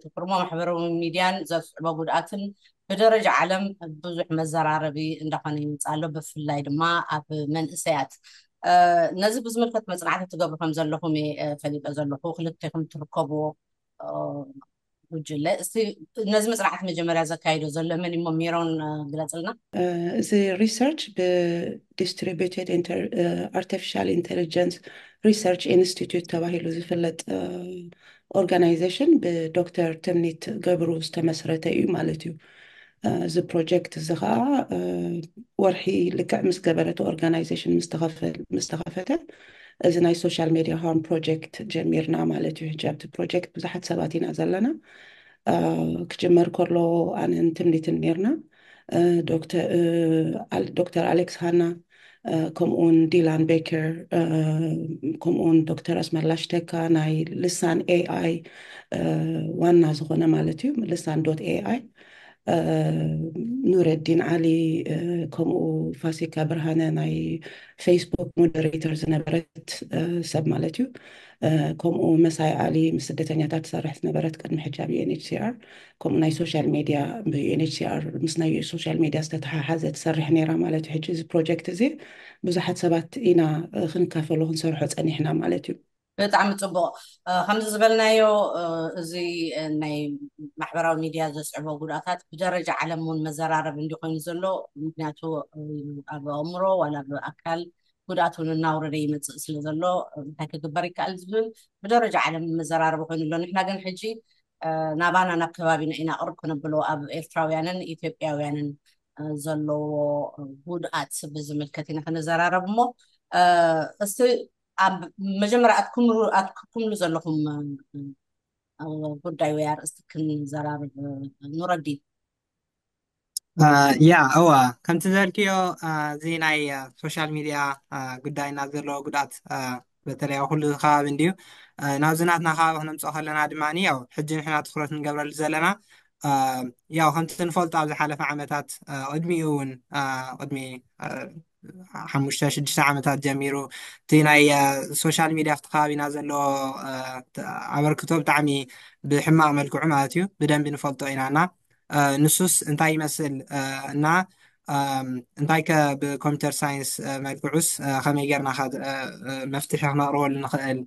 كنت فرما محبرة ميديان زاد صعبة قدعاتن بدرج عالم بزوح مزار عربي اندخان يمتعلو بفلايد ما اب من اسيات نزي بزمركة مزرعات تقابل خمزة لهم فليب ازال لهو خلق تيخم تركبو وجلة سي نزي مزرعات مجمرة زكايدو زلو من امو ميرون قلتلنا زي ريسيرش ب distributed inter, uh, artificial intelligence research institute تواهي لوزي فلت uh, ኦርጋናይዜሽን ብዶክተር ትምኒት ገብሩ ዝተመስረተ እዩ ማለት እዩ እዚ ፕሮጀክት እዚ ከዓ ወርሒ ልክዕ ምስ ገበረቲ ኦርጋናይዜሽን ምስተኸፈተ እዚ ናይ ሶሻል ሜድያ ሃርም ፕሮጀክት ጀሚርና ማለት እዩ ሕጂ ኣብቲ ፕሮጀክት ብዙሓት ሰባት ኢና ዘለና ክጅመር ከሎ ኣነን ትምኒትን ነርና ዶክተር ኣሌክስ ሃና kom un Dylan Baker, kom un Dr. Asma Lashteka, ናይ ልሳን ኤአይ ዋና ዝኾነ ማለት እዩ ልሳን ዶት ኤአይ ኑረዲን ዓሊ ከምኡ ፋሲካ ብርሃነ ናይ ፌስቡክ ሞደሬተር ዝነበረት ሰብ ማለት እዩ ከምኡ መሳይ ኣሊ ምስ ስደተኛታት ዝሰርሕ ዝነበረት ቅድሚ ሕጃብ ዩኤንኤችሲኣር ከምኡ ናይ ሶሻል ሚድያ ብዩኤንኤችሲኣር ምስ ናይ ሶሻል ሚድያ ዝተተሓሓዘ ትሰርሕ ነይራ ማለት እዩ ሕጂ እዚ ፕሮጀክት እዚ ብዙሓት ሰባት ኢና ክንካፈሉ ክንሰርሖ ፀኒሕና ማለት እዩ ብጣዕሚ ፅቡቅ ከምዚ ዝበልናዮ እዚ ናይ ማሕበራዊ ሚድያ ዘስዕቦ ጉድኣታት ብደረጃ ዓለም እውን መዘራረብ እንዲ ኮይኑ ዘሎ ምክንያቱ ኣብ ኣእምሮ ዋላ ብኣካል ጉድኣት እውን እናውረደ ይመፅእ ስለ ዘሎ እንታይ ክግበር ይከኣል ዝብል ብደረጃ ዓለም መዘራርቢ ኮይኑ ኣሎ ንሕና ግን ሕጂ ናባና ናብ ከባቢና ኢና ቅርብ ክነብሎ ኣብ ኤርትራውያንን ኢትዮጵያውያንን ዘለዎ ጉድኣት ብዝምልከት ኢና ክነዘራረብ እሞ እስቲ ኣብ መጀመርያ ኣትክምሉ ዘለኩም ጉዳይ ወይ ኣርእስቲ ክንዘራርብ ኑረዲን ያ እወ ከምቲ ዘልክዮ እዚ ናይ ሶሻል ሚድያ ጉዳይ ናብ ዘለዎ ጉድኣት በተለይ ኣብ ኩሉ ከባቢ እንድዩ ናብ ዝናትና ከባቢ ክነምፅኦ ከለና ድማኒ ያው ሕጂ ንሕና ትኩረት ንገብረሉ ዘለና ያው ከምቲ ንፈልጦ ኣብ ዝሓለፈ ዓመታት ቅድሚኡ እውን ቅድሚ ሓሙሽተ ሽዱሽተ ዓመታት ጀሚሩ እቲ ናይ ሶሻል ሚድያ ኣብቲ ከባቢና ዘለዎ ኣበርክቶ ብጣዕሚ ብሕማቅ መልክዑ ማለት እዩ ብደንቢ ንፈልጦ ኢና እና ንሱስ እንታይ ይመስል እና እንታይ ከ ብኮምፒተር ሳይንስ መልክዑስ ከመይ ጌርና መፍትሒ ክነቅርበሉ ንክእል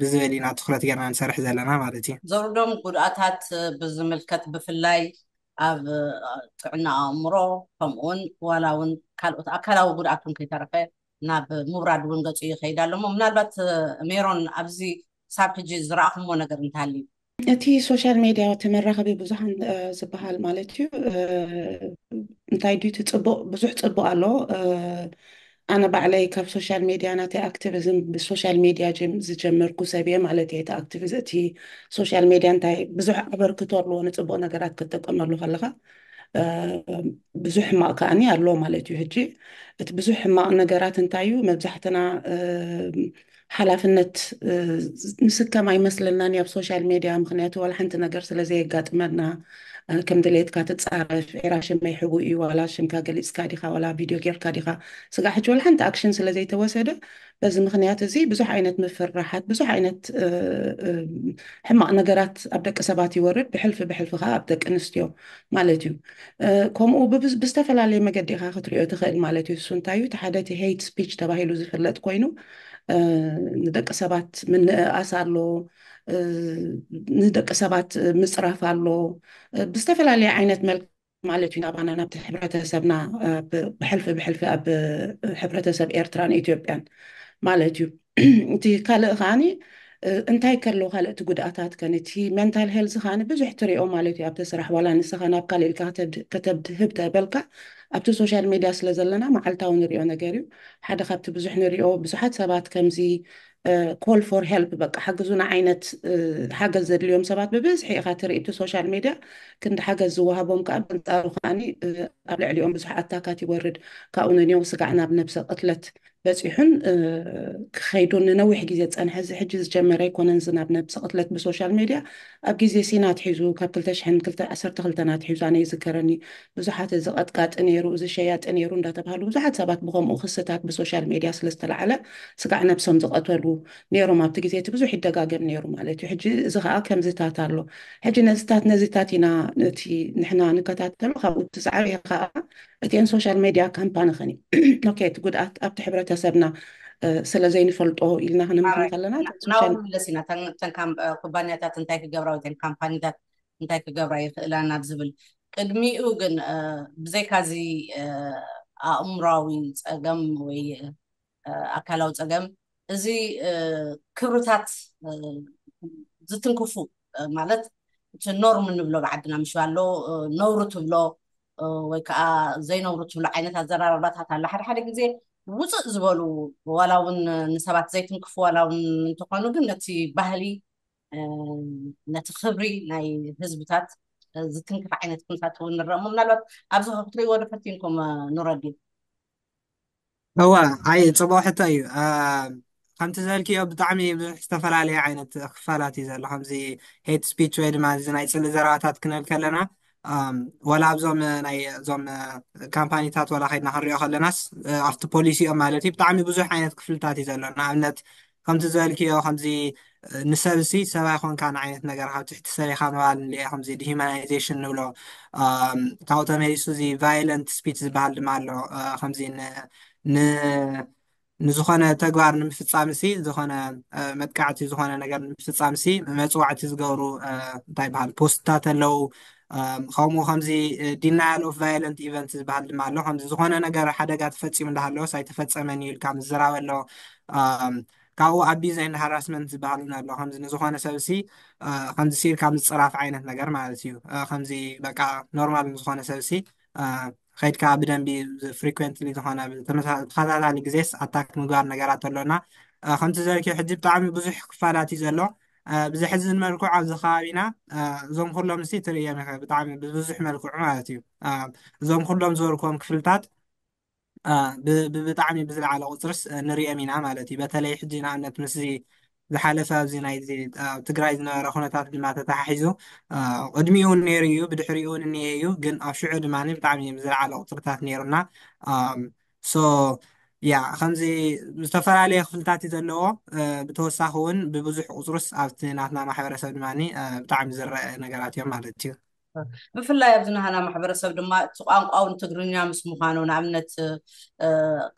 ብዝብል ኢና ትኩረት ጌርና ንሰርሕ ዘለና ማለት እዩ ዘርዶም ጉድኣታት ብዝምልከት ብፍላይ ኣብ ጥዕና ኣእምሮ ከምኡውን ዋላ እውን ካልኦት ኣካላዊ ጉድኣት ን ከይተረፈ ናብ ምውራድ እውን ገፁ ይከይድ ኣሎሞ ምናልባት ሜሮን ኣብዚ ሳብ ሕጂ ዝረኣኹምዎ ነገር እንታሃልዩ እቲ ሶሻል ሜድያ ተመራኸቢ ብዙሓን ዝበሃል ማለት እዩ እንታይ ድዩ እቲ ፅቡቅ ብዙሕ ፅቡቅ ኣሎ ኣነ ባዕለይ ካብ ሶሻል ሜድያ ናተይ ኣክቲቪዝም ብሶሻል ሜድያ ዝጀመርኩ ሰብ እየ ማለት እየ ኣክቲቪዝ እቲ ሶሻል ሜድያ እንታይ ብዙሕ ኣበርክቶ ኣለዎ ንፅቡቅ ነገራት ክትጥቀመሉ ከለካ ብዙሕ ሕማቅ ከዓኒ ኣሎ ማለት እዩ ሕጂ እቲ ብዙሕ ሕማቅ ነገራት እንታይ እዩ መብዛሕትና هلا فنت نسكر معي مثل أنني بسوشيال ميديا مخنياتو ولا حنت نقرس لزي قات مدنا كم دليت كاتت سعرف إراشن ما يحبو إي ولا شم كاقلي سكاديخا ولا فيديو كير كاديخا سقاح جول حنت أكشنس لزي توسد بس مخنيات زي بزوح عينت مفرحات بزوح عينت حما نقرات أبدك أسباتي ورد بحلف بحلف خا أبدك أنستيو مالتيو كوم أو بستفل علي مقدي خا خطريو تخيل مالتيو سنتايو تحداتي هيت سبيتش تباهي لوزي فلت كوينو ندق سبات من أسالو ندق سبات مصرف الله بستفل على عينة ملك مالتي نابا أنا نبت حبرة سبنا بحلف بحلف أب حبرة سب إيرتران إثيوبيا مالتي تي قال غاني أنت هاي كلو قال تقول أتات كانت هي mental health خاني بزح تري أو مالتي أبتسرح ولا نسخة نبقى لك كتب كتب هبتة بلقى ኣብቲ ሶሻል ሚድያ ስለ ዘለና መዓልታዊ ንሪኦ ነገር እዩ ሓደ ካብቲ ብዙሕ ንሪኦ ብዙሓት ሰባት ከምዚ ኮል ፎር ሄልፕ በቃ ሓገዙና ዓይነት ሓገዝ ዘድልዮም ሰባት ብብዝሒ ኢኻ ትርኢ እቲ ሶሻል ሚድያ ክንዲ ሓገዝ ዝወሃቦም ከዓ ብንፃሩ ከዓኒ ኣብ ልዕሊኦም ብዙሕ ኣታካት ይወርድ ካብኡ ንንው ስጋዕ ናብ ነብሰ ቅትለት بس يحن خيدون ننا واحد جزء أن هذا حد جزء جمرة يكون أنزل نبنا بسقط لك بسوشيال ميديا أب جزء سينا تحيزو كابتل تشحن كل تأثر تغلت أنا تحيزو أنا يذكرني بزحات زقط قات أني يرو إذا شيات أني يرون ده تبهلو بزحات بغم وخصتك بسوشيال ميديا سلست العلا سقع بسوم زقط ولو نيرو ما بتجزء تبزو حد دقاقة نيرو مالتي حد جزء كم زتات الله حد نزتات نزتاتنا نتي نحنا نكتات الله خاو تسعري خاء እቲን ሶሻል ሜድያ ካምፓኒ ካምፓኒኸን እቲ ጉድኣት ኣብቲ ሕብረተሰብና ስለ ዘይንፈልጦ ኢልና ክንምር ከለና ናብኡ ኢና ኩባንያታት እንታይ ክገብራ ወይ ካምፓኒታት እንታይ ክገብራ ይኽእላ ናብ ዝብል ቅድሚኡ ግን ብዘይካዚ ኣእምራዊ ፀገም ወይ ኣካላዊ ፀገም እዚ ክብርታት ዝትንክፉ ማለት እቲ ኖርም ንብሎ ብዓድና ኣሎ ነብሩ ትብሎ ወይ ከዓ ዘይነብሩ ትብሉ ዓይነት ኣዘራርባታት ኣላ ሓደ ሓደ ግዜ ውፅእ ዝበሉ ዋላ እውን ንሰባት ዘይትንክፉ ዋላ እውን እንትኾኑ ግን ነቲ ባህሊ ነቲ ክብሪ ናይ ህዝብታት ዝትንክፍ ዓይነት ኩነታት እውን ንርኢ እሞ ምናልባት ኣብዚ ክትሪእዎ ዶ ፈቲንኩም ኑረዲ እዋ ኣይ ፅቡቅ ሕቶ እዩ ከምቲ ዘልክዮ ብጣዕሚ ብዙሕ ዝተፈላለየ ዓይነት ክፋላት እዩ ዘሎ ከምዚ ሄት ስፒች ወይ ድማ ናይ ፅልእ ዘረባታት ክንብል ከለና ወላ ኣዞም ናይ እዞም ካምፓኒታት ወላ ከድና ክንሪኦ ከለናስ ኣብቲ ፖሊሲ እኦም ማለት እዩ ብጣዕሚ ብዙሕ ዓይነት ክፍልታት እዩ ዘሎና ኣብነት ከምቲ ዝበልክዮ ከምዚ ንሰብሲ ሰብይኮንካ ንዓይነት ነገር ካብትሕቲ ሰብ ይካ ንባሃል ከምዚ ሂማናይዜሽን ንብሎ ካብኡቶመሱ እዚ ቫይለንት ስፒት ዝበሃል ድማ ኣሎ ከምዚ ንዝኮነ ተግባር ንምፍፃም ሲ ዝኮነ መጥቃዕቲ ዝኮነ ነገር ንምፍፃም መፅዋዕቲ ዝገብሩ ንታይ በሃል ፖስትታት ኣለው ከምኡ ከምዚ ዲናያል ኦ ቫለንት ኢቨንት ዝበሃል ድማ ኣሎ ከምዚ ዝኮነ ነገር ሓደጋ ተፈፂሙ እናሃለ ኣይተፈፀመን ይብልካ ዝዘራበሎ ካብኡ ኣብ ቢዛይንሃራስመንት ዝበሃልን ኣሎከምዚ ንዝኮነ ሰብሲ ከምዚ ሲኢልካ ዝፅራፍ ዓይነት ነገር ማለት እዩ ከምዚ በ ኖርማል ንዝኮነ ሰብ ሲ ከይድካዓ ብደንቢ ፍሪንት ዝኮነ ተከታታሊ ግዜስ ኣታክ ምግባር ነገራት ኣሎና ከምቲ ዘርክ ሕዚ ብጣዕሚ ብዙሕ ክፋላት እዩ ዘሎ ብዙሕዚ ንመልክዑ ኣብዚ ከባቢኢና እዞም ኩሎም ምስ እትርዮም ይከ ብጣዕሚ ብብዙሕ መልክዑ ማለት እዩ እዞም ኩሎም ዝበርክቦም ክፍልታት ብጣዕሚ ብዝላዓለ ቁፅር ንሪኦም ኢና ማለት እዩ በተለይ ሕዚና ኣብነት ምስዚ ዝሓለፈ ኣብዚ ናይ ትግራይ ዝነበረ ኩነታት ድማ ተተሓሒዙ ቅድሚኡእውን ነይሩ እዩ ብድሕሪኡውን እኒአ እዩ ግን ኣብ ሽዑ ድማ ብጣዕሚ ዝላዓለ ቁፅርታት ነይሩና ያ ከምዚ ዝተፈላለየ ክፍልታት እዩ ዘለዎ ብተወሳኺ እውን ብብዙሕ ቁፅሩስ ኣብቲ ናትና ማሕበረሰብ ድማ ብጣዕሚ ዝረአ ነገራት እዮም ማለት እዩ ብፍላይ ኣብ ዝናሃና ማሕበረሰብ ድማ እቲ ቋንቋውን ትግርኛ ምስ ምዃኑ ንኣብነት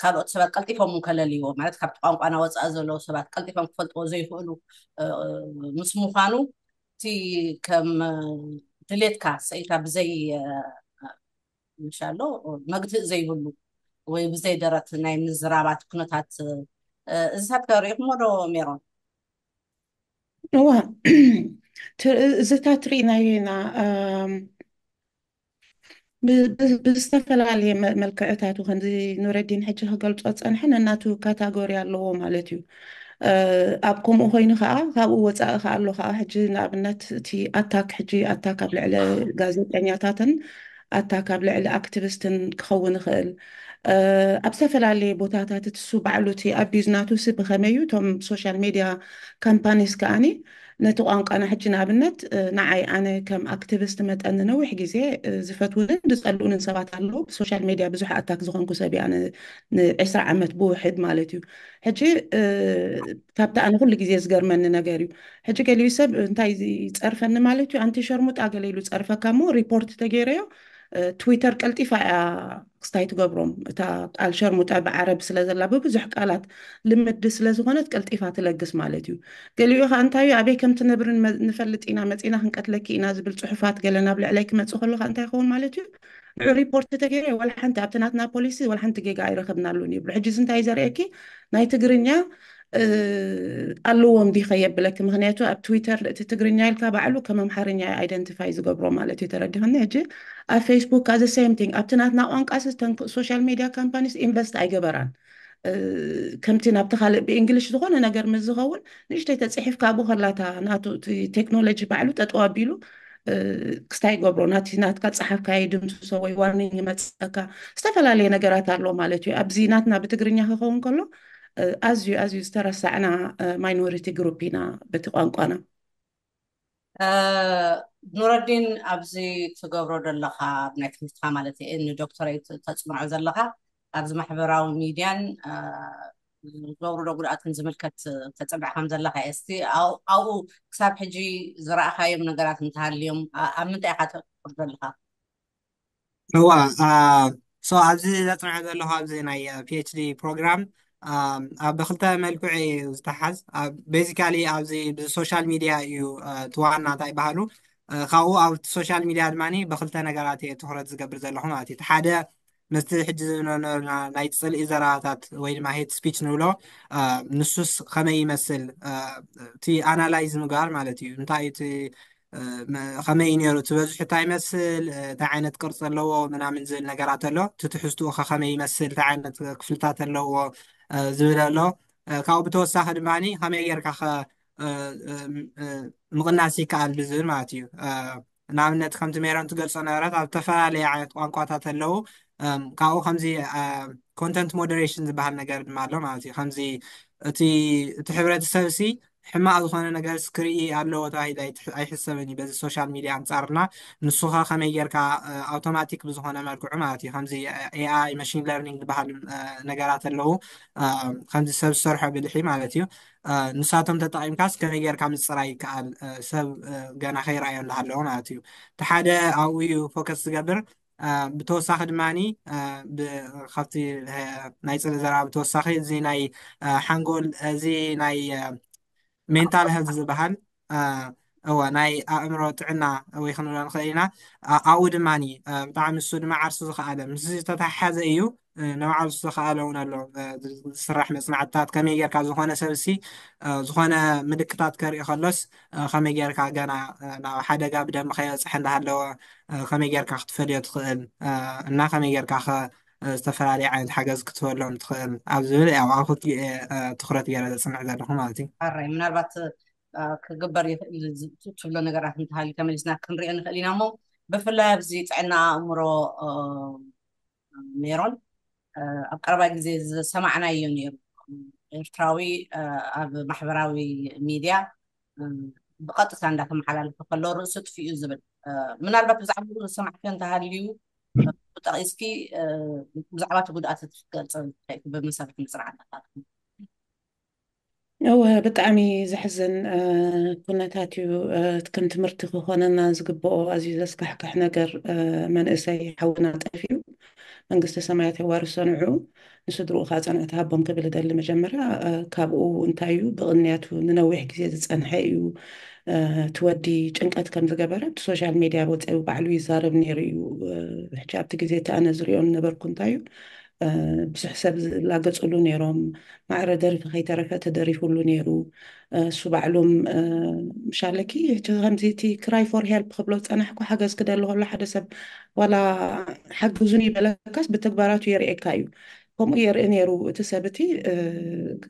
ካልኦት ሰባት ቀልጢፎም ን ከለልይዎ ማለት ካብቲ ቋንቋና ወፃኢ ዘለው ሰባት ቀልጢፎም ክፈልጥዎ ዘይክእሉ ምስ ምዃኑ እቲ ከም ድሌትካ ሰኢታ ብዘይ ንሻሎ መግትእ ዘይብሉ وي بزاي درت ناي من الزرابات كنوتات زهات كاريق مرو ميرون هو زتات رينا رينا بزاف العالي ملكاتات وغندي نور الدين حيت قلت ان حنا ناتو كاتاغوري اللو مالتيو ابكم وهينو خا غاو وتا خا لو خا حجي نابنات تي اتاك حجي اتاك على غازيتانياتاتن اتاك على اكتيفيستن كخون خيل ኣብ ዝተፈላለየ ቦታታት እቲ ሱ ባዕሉ እቲ ኣብ ቢዝናቱ ስብኸመይ እዩ እቶም ሶሻል ሚድያ ካምፓኒስ ከዓኒ ነቲ ቋንቋና ሕጂ ንኣብነት ንዓይ ኣነ ከም ኣክቲቪስት መጠን ነዊሕ ግዜ ዝፈትውንን ዝፀልኡንን ሰባት ኣለዉ ብሶሻል ሚድያ ብዙሕ ኣታክ ዝኮንኩ ሰብ ኣነ ንዕስራ ዓመት ብውሕድ ማለት እዩ ሕጂ ካብቲ ኣነ ኩሉ ግዜ ዝገርመኒ ነገር እዩ ሕጂ ገሊዩ ሰብ እንታይ ይፀርፈኒ ማለት እዩ ኣንቲ ሸርሙጣ ገለ ኢሉ ፀርፈካ እሞ ሪፖርት ተገይረዮ تويتر قلتي فا ستاي تقبرم تا قال شر متابع عرب سلا زلا ببزح قالات لمد سلا زغنت قلت إفا تلقس مالتيو قال يو خا انتا يو عبي كم تنبر نفلت إنا متينا هنك أتلك إنا زبل صحفات قال لنا بل عليك ما تسخلو خا انتا يخون مالتيو ريبورت تقيري ولا حنت عبتناتنا بوليسي ولا حنت قيقا عيرخبنا لوني بل حجز انتا يزاريكي ኣለዎም ቢኸየብለክ ምክንያቱ ኣብ ትዊተር እቲ ትግርኛ ኢልካ ባዕሉ ከም ኣምሓርኛ ኣይደንቲፋይ ዝገብሮ ማለት እዩ ተረዲኽኒ ሕጂ ኣብ ፌስቡክ ኣዘ ሴም ቲንግ ኣብቲ ናትና ቋንቃስ ሶሻል ሚድያ ካምፓኒስ ኢንቨስት ኣይገበራን ከምቲ ናብቲ ካልእ ብእንግሊሽ ዝኾነ ነገር ምዝኸውን ንእሽተይ ተፅሒፍካ ኣብኡ ና ናቱ ቴክኖሎጂ ባዕሉ ጠጠው ኣቢሉ ክስታይ ገብሮ ናቲ ናትካ ፀሓፍካ ድምሶ ወይ ዋርኒንግ ይመፀካ ዝተፈላለየ ነገራት ኣሎ ማለት እዩ ኣብዚ ናትና ብትግርኛ ክኸውን ከሎ ኣዝዩ ኣዝዩ ዝተረሳዕና ማይኖሪቲ ግሩፕ ኢና በቲ ቋንቋና ኑረዲን ኣብዚ ትገብሮ ዘለካ ኣብ ናይ ትምህርትካ ማለት እየ ንዶክተሬት ተፅንዖ ዘለካ ኣብዚ ማሕበራዊ ሚድያን ዝገብሩ ዶ ጉድኣትን ዝምልከት ተፅንዕ ከም ዘለካ እየ እስቲ ኣብኡ ክሳብ ሕጂ ዝረእካዮም ነገራት እንተሃልዮም ኣብ ምንታይ ኢካ ተቅር ዘለካ እዋ ሶ ኣብዚ ዘፅንዐ ዘለኹ ኣብዚ ናይ ፒኤችዲ ፕሮግራም ኣብ በክልተ መልክዑ ዝተሓዝ ቤዚካሊ ኣብዚ ብሶሻል ሚድያ እዩ ትዋና እንታይ ይባሃሉ ካብኡ ኣብ ሶሻል ሚድያ ድማ በክልተ ነገራት እየ ትኩረት ዝገብር ዘለኩ ማለት እዩ ሓደ ምስቲ ሕጂ ዝበና ናይ ፅልኢ ዘረባታት ወይ ድማ ሄት ስፒች ንብሎ ንሱስ ከመይ ይመስል ቲ ኣናላይዝ ምግባር ማለት እዩእንታይዩ ከመይ እዩ ነሩ እት በዝሕ እንታ ይመስል እንታይ ዓይነት ቅርፂ ኣለዎ ምናምን ዝብል ነገራት ኣሎ እትትሕዝትኡ ከ ከመይ ይመስል ታይ ዓይነት ክፍልታት ኣለዎ ዝብል ኣሎ ካብኡ ብተወሳኪ ድማ ከመይ ጌርካ ከ ምቅናስ ይከኣል ብዝብል ማለት እዩ ንኣብነት ከምቲ ሜሮን ትገልፆ ነገራት ኣብ ዝተፈላለዩ ዓይነት ቋንቋታት ኣለው ካብኡ ከምዚ ኮንተንት ሞደሬሽን ዝበሃል ነገር ድማ ኣሎ ማለትእዩከዚ እቲ ሕብረተሰብ ሲ ሕማቅ ዝኾነ ነገር ስክርኢ ኣለዎ ተባሂሉ ኣይሕሰብን በዚ ሶሻል ሚድያ ኣንፃርና ንሱኻ ከመይ ጌርካ ኣውቶማቲክ ብዝኾነ መልክዑ ማለት እዩ ከምዚ ኤኣይ ማሽን ለርኒንግ ዝበሃል ነገራት ኣለው ከምዚ ሰብ ዝሰርሖ ብልሒ ማለት እዩ ንሳቶም ተጠቂምካስ ከመይ ጌርካ ምፅራይ ይከኣል ሰብ ገና ከይረኣዮ እንዳሃለዎ ማለት እዩ እቲ ሓደ ኣብኡ እዩ ፎከስ ዝገብር ብተወሳኺ ድማኒ ካብቲ ናይ ፅለ ዘረባ ብተወሳኺ እዚ ናይ ሓንጎል እዚ ናይ ሜንታል ሄልት ዝበሃል እወ ናይ ኣእምሮ ጥዕና ወይ ክንብሎ ንክእል ኢና ኣብኡ ድማኒ ብጣዕሚ ንሱ ድማ ዓርሱ ዝኽኣለ ምስ ዝተታሓሓዘ እዩ ንባዕሉ ዝተኽኣለ እውን ኣሎ ዝስራሕ መፅናዕትታት ከመይ ጌርካ ዝኾነ ሰብሲ ዝኾነ ምልክታት ከርኢ ከሎስ ከመይ ጌርካ ገና ናብ ሓደጋ ብደሚ ከየበፅሐ እንዳሃለወ ከመይ ጌርካ ክትፈልዮ ትኽእል እና ከመይ ጌርካ ዝተፈላለዩ ዓይነት ሓገዝ ክትበሎም ትኽእል ኣብ ዝብል ኣብ ኣብ ክልቲኡ ትኩረት ገይረ ዘፅንዕ ዘለኹ ማለት እዩ ኣራይ ምናልባት ክግበር ይኽእል ትብሎ ነገራት እንተሃልዩ ተመሊስና ክንሪኦ ንኽእል ኢና እሞ ብፍላይ ኣብዚ ጥዕና ኣእምሮ ነይሮም ኣብ ቀረባ ግዜ ዝሰማዕናዮ ነይሩ ኤርትራዊ ኣብ ማሕበራዊ ሚድያ ብቐጥታ እንዳተመሓላለፈ ከሎ ርእሱ ጥፍኡ ዝብል ምናልባት ብዛዕባ ሰማዕትዮ እንተሃልዩ Uh, هو بطعمي زحزن آه، كنا تاتيو آه، تكن تمرتي خوانا ناس قبو أزيز أسكحك إحنا قر آه، من إساي حونا تأفيو من قصة سمايات وارو صنعو نصدرو خاتنا تهابون قبل دل مجمرة كابو انتايو بغنياتو ننوي حكي زيادة تودي جنكات كم زغبرة السوشيال ميديا بوت أو بعلو يزارب نيريو حجاب تكزي تانا زريون نبر كنتايو بسحسب لاغت قلو نيروم مع ردر في خي تركة تدريف قلو نيرو سو بعلوم مشالكي يتغم زيتي كراي فور هيلب خبلوت أنا حكو حقاز كده اللي هو لا حدا سب ولا حق زوني بلاكاس بتكبارات ويري إيكايو كمو يرئي نيرو تسابتي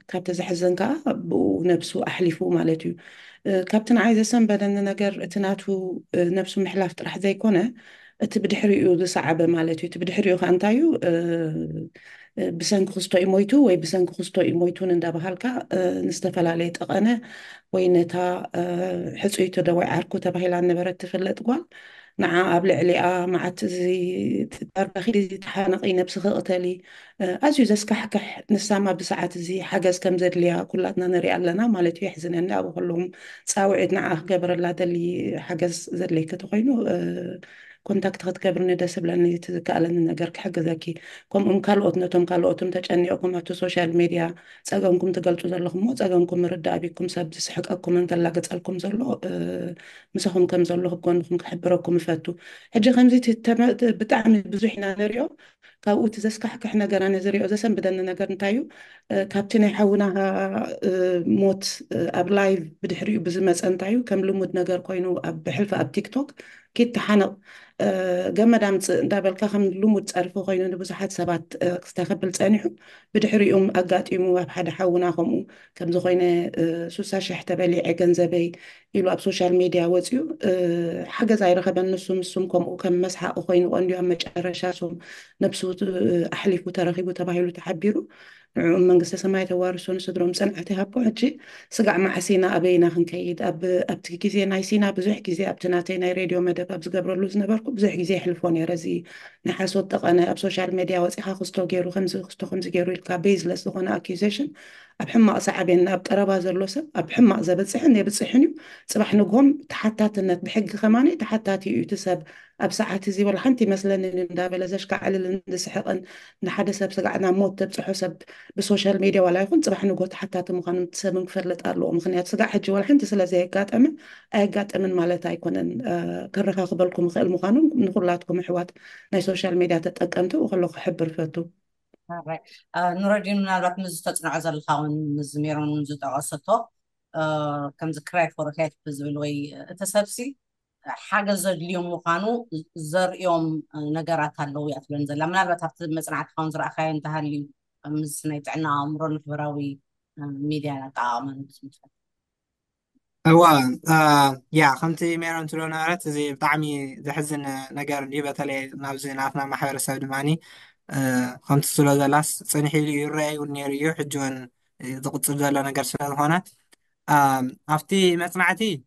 كابتا زحزنكا ونفسو أحليفو مالتيو ካብቲ ንዓይ ዘሰንበደኒ ነገር እቲ ናቱ ነብሱ ምሕላፍ ጥራሕ ዘይኮነ እቲ ብድሕሪኡ ዝሰዓበ ማለት እዩ እቲ ብድሕሪኡ ከዓ እንታይ እዩ ብሰንኪ ክስቶ እዩ ሞይቱ ወይ ብሰንኪ ክስቶ እዩ ሞይቱን እንዳባሃልካ ንዝተፈላለየ ጠቐነ ወይ ነታ ሕፁይቶ ደወይ ዓርኩ ተባሂላ ነበረት ትፍለጥ ጓል نعا قبل لي اه ما عاد تزي تدار بخير زي تحانقي نفس خطالي ازي آه، زس كحكح نسامة بساعات زي حاجة كم زاد ليا كلاتنا نري لنا ما لا تيحزن انا وكلهم تساوي عندنا اخ قبر الله دلي حاجة زاد لي كتغينو آه، ኮንታክት ክትገብርኒ ደስ ይብለኒ ትዝከኣለኒ ነገር ክሕግዘኪ ከምኡም ካልኦትነቶም ካልኦትም ተጨኒኦኩም ኣብቲ ሶሻል ሚድያ ፀገምኩም ትገልፁ ዘለኹም ሞ ፀገምኩም ርዳእ ኣቢኩም ሰብ ዝስሕቀኩም እንተላገፀልኩም ዘሎ ምሳኹም ከም ዘሎ ክጎንኩም ክሕብረኩም ይፈቱ ሕጂ ከምዚ ብጣዕሚ ብዙሕ ኢና ንሪኦ ካብኡ እቲ ዘስካሕክሕ ነገር ኣነ ዝሪኦ ዘሰንብደኒ ነገር እንታይ እዩ ካብቲ ናይ ሓውና ሞት ኣብ ላይቭ ብድሕሪኡ ብዝመፀ እንታይ እዩ ከም ልሙድ ነገር ኮይኑ ኣብ ብሕልፊ ኣብ ቲክቶክ كي تحنق جمع دام دابل كخم لوم تعرفوا خاينو نبزحات سبات استقبل تانيه بدحري أم أجات إيمو أحد حاونا خمو كم زخاينة سوسا شحت بلي عجن زبي يلو أب سوشيال ميديا وزيو حاجة زي رخ بن نسوم نسوم كم وكم مسح أخاينو أنيو أمج أرشاسهم نبسو أحلف وترخي وتبعيلو تحبرو መንግስተ ሰማይ ተዋርሶ ንስድሮም ፀንዕቲ ሃቦ ሕጂ ስጋዕ ማዓሲና ኣበይና ክንከይድ ኣብቲ ግዜ ናይ ሲና ብዙሕ ግዜ ኣብቲ ናተይ ናይ ሬድዮ መደብ ኣብ ዝገብረሉ ዝነበርኩ ብዙሕ ግዜ ሕልፎ ነይረ እዚ نحاسود تقنا أب سوشيال ميديا وصيحة خستو غيرو خمسة خستو خمسة غيرو إلكا بيزلس لخونا أكيزيشن أب حما أصعبين أب ترابا زلوسة أب حما إذا بتصحن يبتصحن صباح نقوم تحتات النت بحق خماني تحتات يتسب أب ساعات زي ولا حنتي مثلا ندابل زشكا على نسحقن نحد سب سقعنا موت تبصحو سب بسوشيال ميديا ولا يكون صباح نقول تحتات مخان تسب مكفلت أرلو مخنيات سقع حجي ولا حنتي سلا زي أقاتأمن أقاتأمن مالتا يكونن كرخا آه، قبلكم خيل مخانم نقول لاتكم حوات نايسو ድያ ተጠቀምቲ ከ ክሕብር ፈቱ ንረድዩን ምናልባት ም ዝተፅንዖ ዘለካውን ም ሜሮም ን ዝጠቀሰቶ ከምዚ ክራይ ፎሮዝብል ወይ እቲ ሰብሲ ሓገ ዘድልዮም ምኳኑ ዘርእዮም ነገራት ኣለዉ ኣትብለ ዘላ ምናልባት ኣብቲ መፅናዕቲካውን ዝረእካየ እንተሃል ዩ ምናይ ጥዕና ኣእምሮ ንፍብራዊ ሚድያ ጠቃቅመ أوان آه، يا خمتي ميرون تلون أرد زي بطعمي زي حزن نقار نيبة تلي نابزين عثنا ما حوير السود ماني خمتي تلو ذا لاس صنحي لي يرأي ونير يوح جون ضغط تلو ذا نقار سود هنا أفتي مصنعتي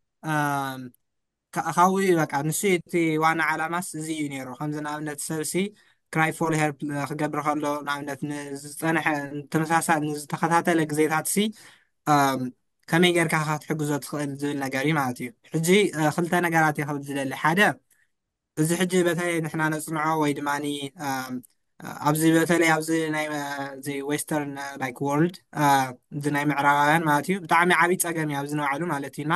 أخوي بك نسيتي وانا على ماس زي ينيرو خمزة نابنة سلسي كراي فول هير خقبر خلو نابنة نزتنح تمساسا نزتخذها تلك زيتات سي أم. ከመይ ጌርካ ካ ክትሕግዞ ትኽእል ዝብል ነገር እዩ ማለት እዩ ሕጂ ክልተ ነገራት እዩ ክብል ዝደሊ ሓደ እዚ ሕጂ በተለይ ንሕና ነፅንዖ ወይ ድማ ኣብዚ በተለይ ኣብዚ ናይ ዌስተርን ላይክ ወርልድ እዚ ናይ ምዕራባውያን ማለት እዩ ብጣዕሚ ዓብዪ ፀገም እዩ ኣብዚ ነባዕሉ ማለት እዩና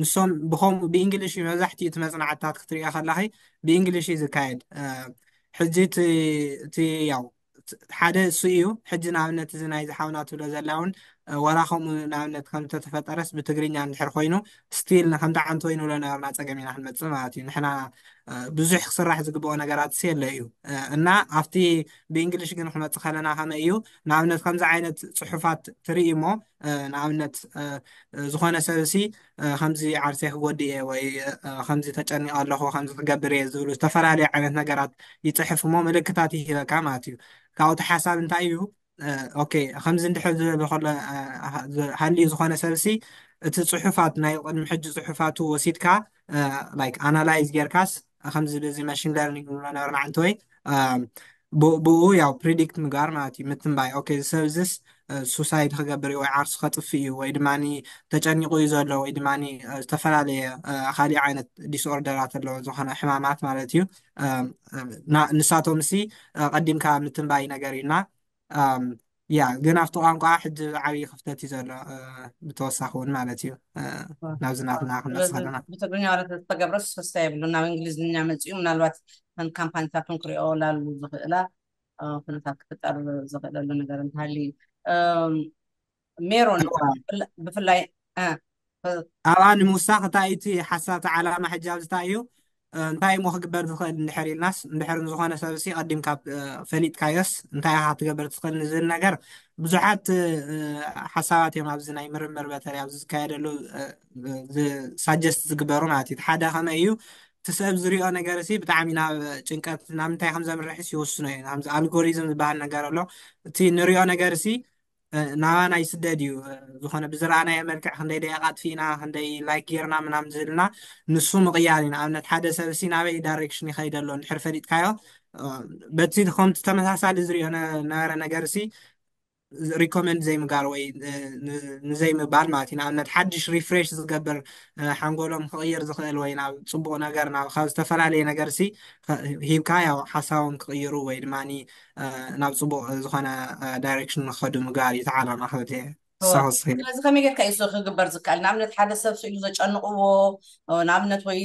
ንሶም ብከምኡ ብእንግሊሽ እዩ መብዛሕትኡ እቲ መፅናዕትታት ክትሪኦ ከላኺ ብእንግሊሽ እዩ ዝካየድ ሕጂ እቲ ያው ሓደ እሱ እዩ ሕጂ ንኣብነት እዚ ናይ ዝሓውና ትብሎ ዘላ እውን ዋላ ከምኡ ንኣብነት ከምተተፈጠረስ ብትግርኛ ንድሕር ኮይኑ ስል ከምታይ ዓንቲ ወይንብሎ ነበርና ፀገም ኢና ክንመፅ ማለት እዩ ንሕና ብዙሕ ክስራሕ ዝግበኦ ነገራት ሲ ኣሎ እዩ እና ኣብቲ ብእንግሊሽ ግን ክመፅ ከለና ከመይ እዩ ንኣብነት ከምዚ ዓይነት ፅሑፋት ትርኢ ሞ ንኣብነት ዝኮነ ሰብሲ ከምዚ ዓርሰይ ክጎድየ ወይ ከምዚ ተጨኒቀ ኣለኹ ከምዚ ክገብር እየ ዝብሉ ዝተፈላለዩ ዓይነት ነገራት ይፅሑፍ ሞ ምልክታት ይሂበካ ማለት እዩ ካብቲ ሓሳብ እንታይ እዩ ኦኬ ከምዚ እንድሕር ዝበሎ ከሎ ሃልዩ ዝኮነ ሰብሲ እቲ ፅሑፋት ናይ ቅድሚ ሕጂ ፅሑፋቱ ወሲድካ ኣናላይዝ ጌርካስ ከምዚ በዚ ማሽን ለርኒንግ ንብሎ ነበርና ዓንተወይ ብኡ ያው ፕሪዲክት ምግባር ማለት እዩ ምትንባይ ኦኬ ሰብዝስ ሱሳይድ ክገብር እዩ ወይ ዓርሱ ከጥፍ እዩ ወይ ድማኒ ተጨኒቁ እዩ ዘሎ ወይ ድማኒ ዝተፈላለየ ካሊእ ዓይነት ዲስኦርደራት ኣለዎ ዝኮነ ሕማማት ማለት እዩ ንሳቶም ሲ ቀዲምካ ምትንባይ ነገር እዩና Um, yeah, gnaftu ኣቋ ሕጂ ዓብዪ ክፍተት እዩ ዘሎ ብተወሳኺ እውን ማለት እዩ ናብዚ ናትና ክንበፅሕ ኣለና ብትግርኛ ወረተ ዝተገብረ ሶስታ የብሉ ናብ እንግሊዝኛ መፅኡ ምናልባት ከን ካምፓኒታት ን ክሪኦ ላሉ ዝኽእላ ኩነታት ክፍጠር ዝኽእለሉ ነገር እንተሃሊ ሜሮን ብፍላይ ኣብኣ ንምውሳኽ እንታይ እቲ ሓሳብቲ ዓላማ ሕጂ ኣብዝታ እዩ እንታይ ሞ ክግበር ዝኽእል እንድሕር ኢልናስ እንድሕር ንዝኾነ ሰብሲ ቀዲምካ ፈሊጥካዮስ እንታይ ካ ትገበር ትኽእል ንዝብል ነገር ብዙሓት ሓሳባት እዮም ኣብዚ ናይ ምርምር በተለይ ኣብዚ ዝካየደሉ ሳጀስት ዝግበሩ ማለት እዩ ሓደ ከመይ እዩ እቲ ሰብ ዝሪኦ ነገር እሲ ብጣዕሚ ናብ ጭንቀት ናብ ምንታይ ከም ከምዘምርሕስ ይውስኖ እዩ ኣልጎሪዝም ዝበሃል ነገር ኣሎ እቲ ንሪኦ ነገር እሲ ናባናይ ስደድ እዩ ዝኾነ ብዝረኣናየ መልክዕ ክንደይ ደቂቃ ጥፊኢና ክንደይ ላይክ ጌርና ምናም ዝብልና ንሱ ምቕያር ኢና ኣብነት ሓደ ሰብሲ ናበይ ዳይሬክሽን ይኸይደ ኣሎ ንድሕር ፈሊጥካዮ በቲ ከምቲ ተመሳሳሊ ዝርዮ ነበረ ነገርሲ ሪኮመንድ ዘይ ምግባር ወይ ንዘይ ምባል ማለት ዩ ኣብነት ሓዱሽ ሪፍሬሽ ዝገብር ሓንጎሎም ክቅይር ዝክእል ወይ ናብ ፅቡቅ ነገር ናብ ካብ ዝተፈላለየ ነገር ሲ ሂብካ ያ ሓሳቦም ክቅይሩ ወይ ድማ ናብ ፅቡቅ ዝኮነ ዳይረክሽን ክከዱ ምግባር እዩ ተዓለማ ክ እየ ስለዚ ከመይ ጌርካ እዩ ክግበር ዝከኣል ንኣብነት ሓደ ሰብ ስኢሉ ዘጨንቅዎ ንኣብነት ወይ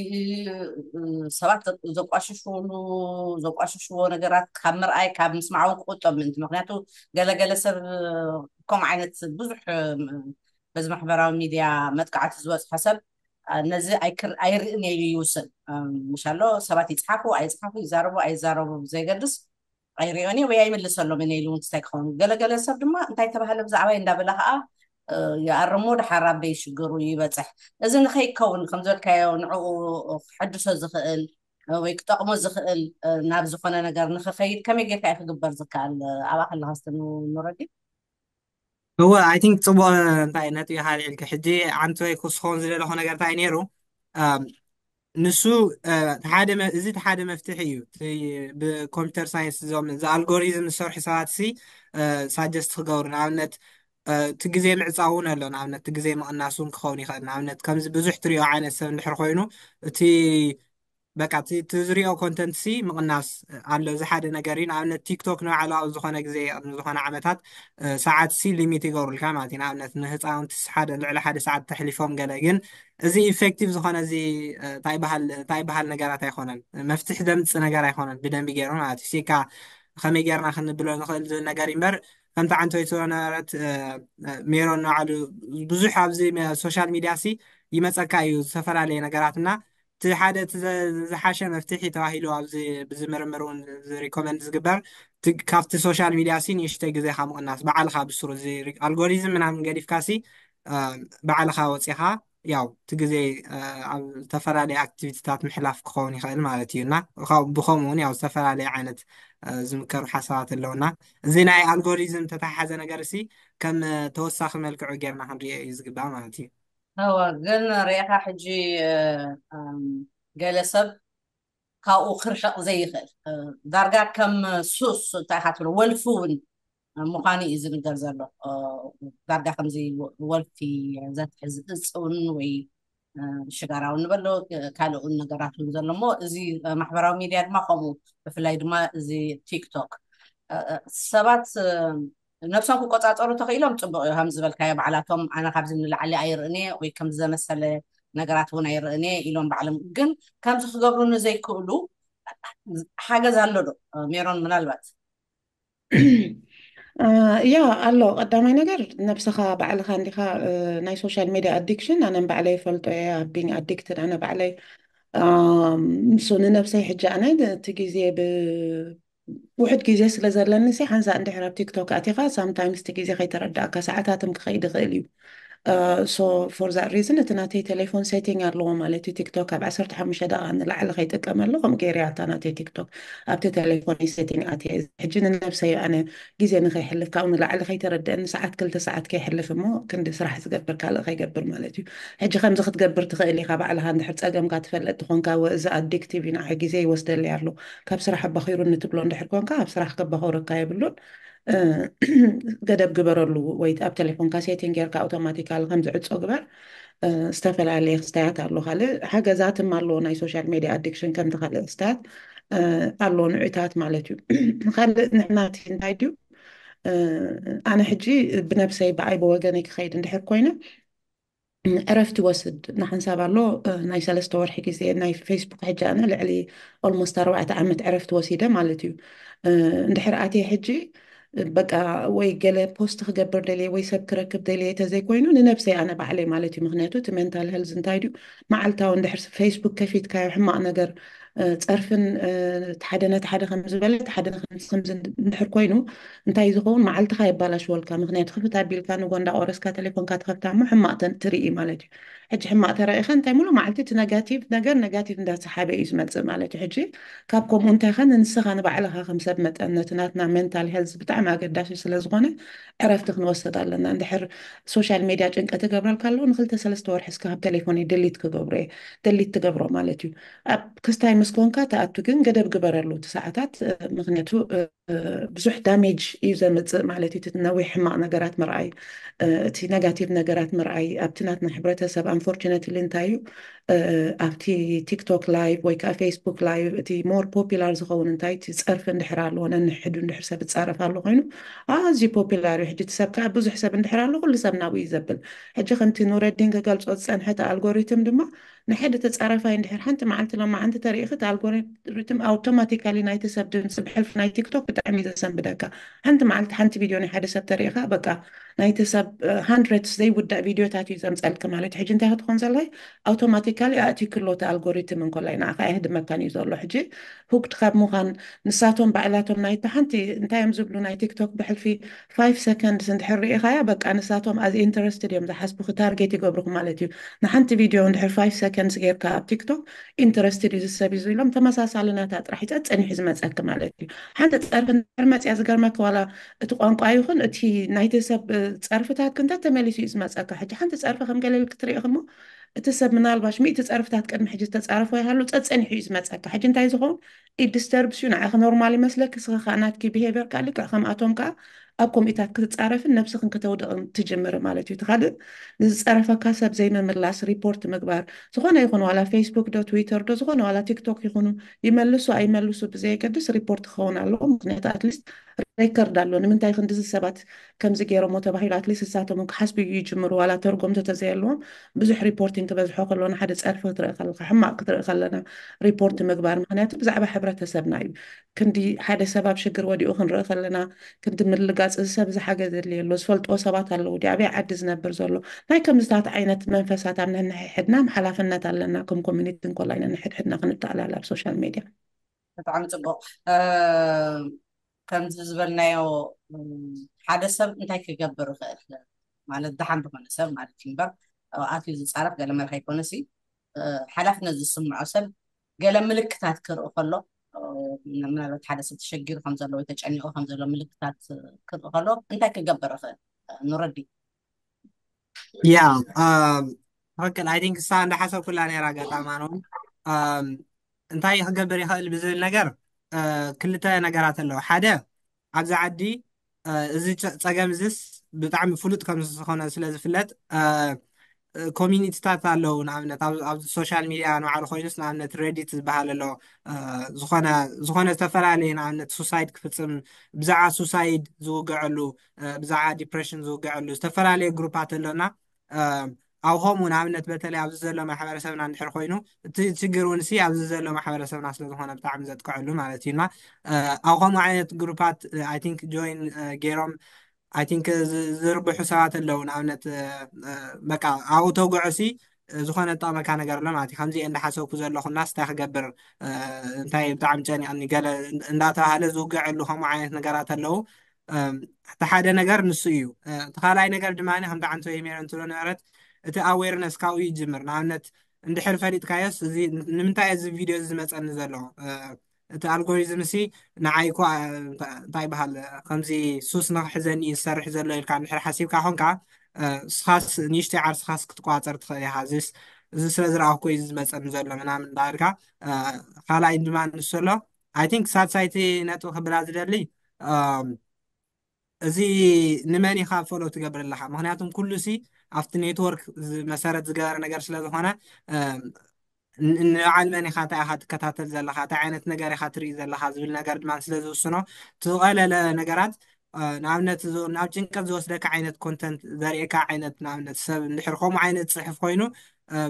ሰባት ዘቋሽሽሉ ዘቋሽሽዎ ነገራት ካብ ምርኣይ ካብ ምስማዕ እውን ክቁጠብ ምእንቲ ምክንያቱ ገለገለ ሰብ ከምኡ ዓይነት ብዙሕ በዚ ማሕበራዊ ሚድያ መጥቃዕቲ ዝበፅሐ ሰብ ነዚ ኣይርእን የ ይውስን ምሻሎ ሰባት ይፅሓፉ ኣይፅሓፉ ይዛረቡ ኣይዛረቡ ዘይገድስ አይ ይምልሰሎ ምን ኢሉ እንታይ ክኸውን ገለገለ ሰብ ድማ እንታይ ተባሃለ ብዛዕባ እንዳበላ ከዓ ይኣርሞ ድሓር ኣበይ ሽግሩ ይበፅሕ እዚ ንከይከውን ከም ዝበልካዮ ንዕኡ ክሕድሶ ዝኽእል ወይ ክጠቕሞ ዝኽእል ናብ ዝኾነ ነገር ንክኸይድ ከመይ ጌርካ እዩ ክግበር ዝከኣል ኣብ ኣክልና ከስተንረዲ እወ ኣይ ቲንክ ፅቡቅ እንታይ ነጥቢ ሓሊዕልክ ሕጂ ዓንቲ ወይ ክስኾን ዝደለኹ ነገር እንታይ ነይሩ ንሱ እዚ ቲ ሓደ መፍትሒ እዩ ብኮምፒዩተር ሳይንስ እዞም ዚኣልጎሪዝም ዝሰርሑ ሰባት እ ሳጀስቲ ክገብሩ ንኣብነት እቲ ግዜ ምዕፃእውን ኣሎ ንኣብነት ቲ ግዜ ምቅናስ ን ክኸውን ይኽእል ንኣብነት ከምዚ ብዙሕ እትሪኦ ዓይነት ሰብ እንድሕሪ ኮይኑ እቲ በቃ እትዝሪኦ ኮንተንትሲ ምቕናስ ኣሎ እዚ ሓደ ነገር እዩ ንኣብነት ቲክቶክ ንባዕላ ኣብ ዝኾነ ግዜ ዝኾነ ዓመታት ሰዓት ሲ ሊሚት ይገብሩልካ ማለት እዩ ንኣብነት ንህፃውንቲ ሓደ ልዕሊ ሓደ ሰዓት ተሕሊፎም ገለ ግን እዚ ኢፌክቲቭ ዝኾነ እዚ እንታይ ባህል ነገራት ኣይኮነን መፍትሒ ዘምፅእ ነገር ኣይኮነን ብደንቢ ገይሩ ማለት እዩ ሲካ ከመይ ጌርና ክንብሎ ንኽእል ዝብል ነገር እዩ እምበር ከምቲ ዓንቲ ወይ ዝነበረት ሜሮን ንባዕሉ ብዙሕ ኣብዚ ሶሻል ሚድያ ሲ ይመፀካ እዩ ዝተፈላለየ ነገራትና እቲ ሓደ ዝሓሸ መፍትሒ ተባሂሉ ኣብዚ ብዝምርምር እውን ሪኮመንድ ዝግበር ካብቲ ሶሻል ሚድያ ሲ ንእሽተይ ካ ምቕናስ በዓልካ ብስሩ እዚ ኣልጎሪዝም ምናምን ገዲፍካ ሲ በዓልካ ወፂኻ ያው እቲ ግዜ ኣብ ዝተፈላለየ ኣክቲቪቲታት ምሕላፍ ክኸውን ይኽእል ማለት እዩ እና ብከምኡ እውን ያው ዝተፈላለየ ዓይነት ዝምከሩ ሓሳባት ኣለውና እዚ ናይ ኣልጎሪዝም ተተሓሓዘ ነገር ሲ ከም ተወሳኺ መልክዑ ጌርና ክንሪኦ እዩ ዝግባእ ማለት እዩ هو قلنا ريحة حجي آه، قلصب سب قاو خرشة زي خير درجة آه، كم سوس تحت والفون آه، مقاني إذن قرزلو درجة كم زي والفي زات حزن وي شجرة ونبلو كالو قلنا قرات ونزلو مو زي محبرة وميريات ما خمو بفلايد ما زي تيك توك سبات ነብሶም ክቆፃፀሩ ተኽኢሎም ፅቡቅ እዩ ከም ዝበልካዮ በዓላቶም ኣነ ካብዚ ንላዕሊ ኣይርእንየ ወይ ከም ዝመሰለ ነገራት እውን ኣይርእንየ ኢሎም ባዕሎም ግን ከምዚ ክገብሩ ንዘይክእሉ ሓገዝ ኣሎ ዶ ሜሮን ምናልባት ያ ኣሎ ቀዳማይ ነገር ነብስኻ ባዕልካ እንዲኻ ናይ ሶሻል ሚድያ ኣዲክሽን ኣነ ባዕለይ ፈልጦ እየ ኣቢን ኣዲክትድ ኣነ ባዕለይ ንሱ ንነብሰይ ሕጂ ኣነ እቲ ግዜ وحد كي جيس لزر لنسي حنزا عند حراب تيك توك أتيقا سامتايمز تيكي زي خي تردأ كساعتات مكخي دخيليو so for that reason እትናተይ ቴሌፎን ሴቲንግ ኣለዎ ማለት እዩ ቲክቶክ ኣብ 15 ደቂቃ ንላዕሊ ከይጥቀመ ኣለኹ ገይርያ እታ ናተይ ቲክቶክ ኣብቲ ቴሌፎን ሴቲንግ ኣትየ ሕጂ ንነብሰይ ኣነ ግዜ ንከይሕልፍ ካብኡ ንላዕሊ ከይተረድአኒ ሰዓት ክልተ ሰዓት ከይሕልፍ እሞ ክንዲ ስራሕ ዝገብር ካልእ ከይገብር ማለት እዩ ሕጂ ከምዚ ክትገብር ትኽእል ኢካ ባዕልካ እንድሕር ፀገምካ ትፈለጥ ትኾንካ ወእዚ ኣዲክቲቭ እዩ ንዓይ ግዜ ይወስደልይ ኣሎ ካብ ስራሕ ኣባኺሩ ንትብሎ እንድሕር ኮንካ ኣብ ስራሕ ከባኽረካ የብሉን ገደብ ግበረሉ ወይ ኣብ ቴሌፎን ካሴትን ጌርካ ኣውቶማቲካል ከም ዝዕፆ ግበር ዝተፈላለየ ክስታያት ኣሎ ካልእ ሓገዛትም ኣለዎ ናይ ሶሻል ሜድያ ኣዲክሽን ከምቲ ካልእ ክስታያት ኣለዎ ንዑታት ማለት እዩ ካልእ ንሕናቲ እንታይ ድዩ ኣነ ሕጂ ብነብሰይ ብኣይ ብወገነይ ክኸይድ እንድሕር ኮይነ ዕረፍቲ ወስድ ንሓንሳብ ኣሎ ናይ ሰለስተ ወርሒ ግዜ ናይ ፌስቡክ ሕጂ ኣነ ልዕሊ ኦልሞስት ኣርባዕተ ዓመት ዕረፍቲ ወሲደ ማለት እዩ እንድሕር ኣትየ ሕጂ በቃ ወይ ገለ ፖስት ክገብር ደልየ ወይ ሰብ ክረክብ ደልየ ተዘይኮይኑ ንነብሰይ ኣነ ባዕለይ ማለት እዩ ምክንያቱ እቲ ሜንታል ሄልዝ እንታይ ድዩ መዓልታዊ እንድሕር ፌስቡክ ከፊትካዮ ሕማቅ ነገር ፀርፍን እቲ ሓደ ነቲ ሓደ ከምዝበለ እቲ ሓደ ከምዚ እንድሕር ኮይኑ እንታይ ዝኸውን መዓልትካ የባላሽወልካ ምክንያቱ ክፍት ኣቢልካ ንጎንዳ ቆረስካ ቴሌፎንካ ትኸፍታ እሞ ሕማቅ ትርኢ ማለት እዩ ሕጂ ሕማቕ ተረኢኸ እንታይ ሙሉ መዓልቲ እቲ ነጋቲቭ ነገር ነጋቲቭ እንዳሰሓበ እዩ ዝመፅእ ማለት እዩ ሕጂ ካብ ከምኡ እንታይ ኸ ንንስኻ ንባዕልኻ ከም ሰብ መጠነት ናትና ሜንታል ሄልዝ ብጣዕሚ ኣገዳሲ ስለዝኾነ ዕረፍቲ ክንወሰድ ኣለና እንድሕር ሶሻል ሜድያ ጭንቀ ትገብረልካ ኣለዎ ንክልተ ሰለስተ ወርሒ ስካ እስካብ ቴሌፎን ደሊት ክገብሮ እየ ደሊት ትገብሮ ማለት እዩ ኣብ ክስታይ ምስ ኮንካ ተኣቱ ግን ገደብ ግበረሉ እቲ ሰዓታት ምክንያቱ ብዙሕ ዳሜጅ እዩ ዘምፅእ ማለት እዩ ነዊሕ ሕማቅ ነገራት ምርኣይ እቲ ነጋቲቭ ነገራት ምርኣይ ኣብቲ ናትና ሕብረተሰብ unfortunately in Tayu, ኣብቲ ቲክቶክ ላይቭ ወይ ከዓ ፌስቡክ ላይቭ እቲ ሞር ፖፒላር ዝኸውን እንታይ እቲ ፀርፊ እንድሕር ኣለዎን ንሕዱ እንድሕር ሰብ ዝፃረፍ ኣሎ ኮይኑ ኣዝዩ ፖፒላር እዩ ሕጂ እቲ ሰብ ከዓ ብዙሕ ሰብ እንድሕር ኣሎ ኩሉ ሰብ ናብኡ እዩ ዘብል ሕጂ ከምቲ ኑረዲን ክገልፆ ዝፀንሐት ኣልጎሪትም ድማ ንሓደ ተፃራፋይ እንድሕር ሓንቲ መዓልቲ ሎመዓንቲ ተሪኢኺ እቲ ኣልጎሪትም ኣውቶማቲካሊ ናይቲ ሰብ ድምፂ ብሕልፊ ናይ ቲክቶክ ብጣዕሚ እዩ ዘሰንብደካ ሓንቲ መዓልቲ ሓንቲ ቪድዮ ናይ ሓደ ሰብ ተሪኢኻ በቃ ናይቲ ሰብ ሃንድረድስ ዘይውዳእ ቪድዮታት እዩ ዘምፀልክ ማለት እዩ ሕጂ እንታይ ክትኾን ዘለካ ኣውቶማቲክ ፖለቲካሊ ኣእቲ ክሎታ ኣልጎሪትም እንከሎ ኢና ከዓ ህድመካን እዩ ዘሎ ሕጂ ሁግ ትካብ ምዃን ንሳቶም ባዕላቶም ናይቲ ሓንቲ እንታይ እዮም ዝብሉ ናይ ቲክቶክ ብሕልፊ ፋይቭ ሰከንድስ እንድሕር ርኢኻያ በቃ ንሳቶም ኣዚ ኢንተረስትድ እዮም ዝሓስቡ ክታርጌት ይገብሩክ ማለት እዩ ንሓንቲ ቪድዮ እንድሕር ፋይቭ ሰከንድስ ጌርካ ኣብ ቲክቶክ ኢንተረስትድ እዩ ዝሰብ እዩ ዝብሎም ተመሳሳሊናታ ጥራሕ ይፀ ፀኒሑ ዝመፀኪ ማለት እዩ ሓንቲ ፀርፊ እንድሕር መፅያ ዝገርመኪ ዋላ እቲ ቋንቋ ይኹን እቲ ናይቲ ሰብ ፀርፍታት ክንታት ተመሊሱ እዩ ዝመፀካ ሕጂ ሓንቲ ፀርፊ ከም ገለል ክትሪኢ ከሞ እቲ ሰብ ምናልባሽ ሚእቲ ፀርፍታት ቅድሚ ሕጂ ዝተፃረፈ ይሃሉ ፀፀን እዩ ዝመፀካ ሕጂ እንታይ ዝኸውን ኢዲስተርብስ እዩ ንዓኸ ኖርማል ይመስለክ ስኻ ከዓ ናትኪ ብሄቨርካ ልክዕ ከምኣቶም ከዓ ኣብ ከምኡታት ክትፃረፍን ነብስኽን ክተውድቕን ትጅምር ማለት እዩ ትካልእ ንዝፀረፈካ ሰብ ዘይምምላስ ሪፖርት ምግባር ዝኾነ ይኹን ዋላ ፌስቡክ ዶ ትዊተር ዶ ዝኾነ ዋላ ቲክቶክ ይኹኑ ይመልሱ ኣይመልሱ ብዘየገድስ ሪፖርት ክኸውን ኣለዎ ምክንያቱ ኣትሊስት ሬከርድ ኣሎን ንምንታይ ክንዲዚ ሰባት ከምዚ ገይሮሞ ተባሂሉ ኣትሊስት ንሳቶም ክሓስቢ እዩ ይጅምሩ ዋላ ተርጎምቶ ተዘየለዎም ብዙሕ ሪፖርቲንግ ክበዝሖ ከለና ሓደ ፀርፊ ክትርኢ ከለካ ሕማቅ ክትርኢ ከለና ሪፖርት ምግባር ምክንያቱ ብዛዕባ ሕብረተሰብና እዩ ክንዲ ሓደ ሰብ ኣብ ሽግር ወዲኡ ክንርኢ ከለና ክንዲ ምልጋፅ እዚ ሰብ ዝሓገ ዘድልየሎ ዝፈልጥዎ ሰባት ኣለዉ ዲ ኣበይ ዓዲ ዝነብር ዘሎ ናይ ከምዝታት ዓይነት መንፈሳት ኣብ ነንሕሕድና ሓላፍነት ኣለና ከም ኮሚኒቲ እንኮላይ ነንሕድሕድና ክንተኣላላ ኣብ ሶሻል ሚድያ ብጣዕሚ ፅቡቅ ከምዚ ዝበልናዮ ሓደ ሰብ እንታይ ክገብር ይኽእል ማለት ድሓን ዝኾነ ሰብ ማለት እዩ እምበር ኣትዩ ዝፃረፍ ገለ መልክ ኣይኮነ ሲ ሓላፍነት ዝስምዖ ሰብ ገለ ምልክታት ክርኢ ከሎ ምናልባት ሓደ ሰብ ተሸጊሩ ከምዘሎ ወይ ተጨኒቑ ከምዘሎ ምልክታት ክርኢ ከሎ እንታይ ክገብር ይኽእል ንረዲ ያ ትክክል ኣይ ቲንክ እሳ እንዳሓሰብ ኩላ ነራ ኣጋጣማ ነው እንታይ ክገብር ይኽእል ብዝብል ነገር ክልተ ነገራት ኣለዉ ሓደ ኣብዚ ዓዲ እዚ ፀገም እዚስ ብጣዕሚ ፍሉጥ ከም ዝኮነ ስለ ዝፍለጥ ኮሚኒቲታት ኣለው ንኣብነት ኣብ ሶሻል ሚድያ ንባዕሉ ኮይኑስ ንኣብነት ሬዲት ዝበሃል ኣሎ ዝኮነ ዝተፈላለዩ ንኣብነት ሱሳይድ ክፍፅም ብዛዕባ ሱሳይድ ዝውግዐሉ ብዛዕባ ዲፕረሽን ዝውግዐሉ ዝተፈላለዩ ግሩፓት ኣሎና ኣብ ከምኡ ንኣብነት በተለይ ኣብዚ ዘሎ ማሕበረሰብና እንድሕር ኮይኑ እቲ ችግር እውን ሲ ኣብዚ ዘሎ ማሕበረሰብና ስለዝኮነ ብጣዕሚ ዘጥቀዐሉ ማለት እዩ ድማ ኣብ ከምኡ ዓይነት ግሩፓት ኣይ ቲንክ ጆይን ገይሮም ኣይ ቲንክ ዝርብሑ ሰባት ኣለው ንኣብነት በቃ ኣብኡ ተጉዑ ሲ ዝኮነ ጠቅመካ ነገር ኣሎ ማለት እዩ ከምዚ እንዳሓሰብኩ ዘለኩና ስታይ ክገብር እንታይ ብጣዕሚ ጨኒቅኒ ገለ እንዳተባሃለ ዝውግዐሉ ከምኡ ዓይነት ነገራት ኣለው እቲ ሓደ ነገር ንሱ እዩ እቲ ካልኣይ ነገር ድማ ከምቲ ዓንቲ ወይሜር እንትብሎ ነበረት እቲ ኣዌርነስ ካብኡ ይጅምር ንኣብነት እንድሕር ፈሊጥካዮስ እዚ ንምንታይ እዚ ቪድዮ ዝመፀኒ ዘሎ እቲ ኣልጎሪዝም ሲ ንዓይ ኳ እንታይ ይበሃል ከምዚ ሱስ ንክሕዘኒ እዩ ዝሰርሕ ዘሎ ኢልካ ንድሕር ሓሲብካ ኮንካ ስኻስ ንእሽተይ ዓርስኻስ ክትቋፀር ትኽእል ኢኻ ዚስ እዚ ስለ ዝረኣኩ እዩ ዝመፀኒ ዘሎ ምናምን እንዳበልካ ካልኣይ ድማ ንሱ ኣሎ ኣይ ቲንክ ሳድሳይቲ ነጥብ ክብላ ዝደሊ እዚ ንመን ኢካ ፈሎ ትገብር ኣለካ ምክንያቱም ኩሉ ሲ ኣብቲ ኔትወርክ መሰረት ዝገበረ ነገር ስለዝኮነ መን ኢካ እንታይ ኢካ ትከታተል ዘለካ እንታይ ዓይነት ነገር ኢካ ትርኢ ዘለካ ዝብል ነገር ድማ ስለዝውስኖ ትቀለለ ነገራት ንኣብነት ናብ ጭንቀት ዝወስደካ ዓይነት ኮንተንት ዘርእካ ዓይነት ንኣብነት ሰብ እንድሕር ከምኡ ዓይነት ፅሑፍ ኮይኑ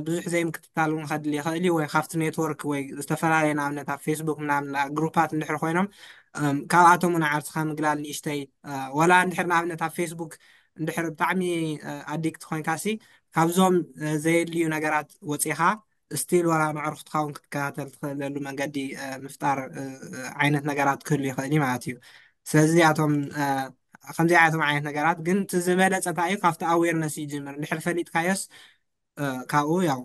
ብዙሕ ዘይምክትታል እውን ከድል ይኽእል እዩ ወይ ካብቲ ኔትወርክ ወይ ዝተፈላለየ ንኣብነት ኣብ ፌስቡክ ምናምን ግሩፓት እንድሕር ኮይኖም ካብኣቶም እውን ዓርስካ ምግላል ንእሽተይ ወላ እንድሕር ንኣብነት ኣብ ፌስቡክ እንድሕር ብጣዕሚ ኣዲግቲ ኮይንካሲ ካብዞም ዘየድልዩ ነገራት ወፂኢካ ስቲል ወላ ንዕርክትካውን ክትከታተል ትክእለሉ መንገዲ ምፍጣር ዓይነት ነገራት ክህሉ ይኽእል ዩ ማለት እዩ ስለዚ ኣቶም ከምዚ ዓይነቶም ዓይነት ነገራት ግን እቲ ዝበለፀታ እዩ ካብቲ ኣዌርነስ ይጅምር ንድሕር ፈሊጥካዮስ ካብኡ ያው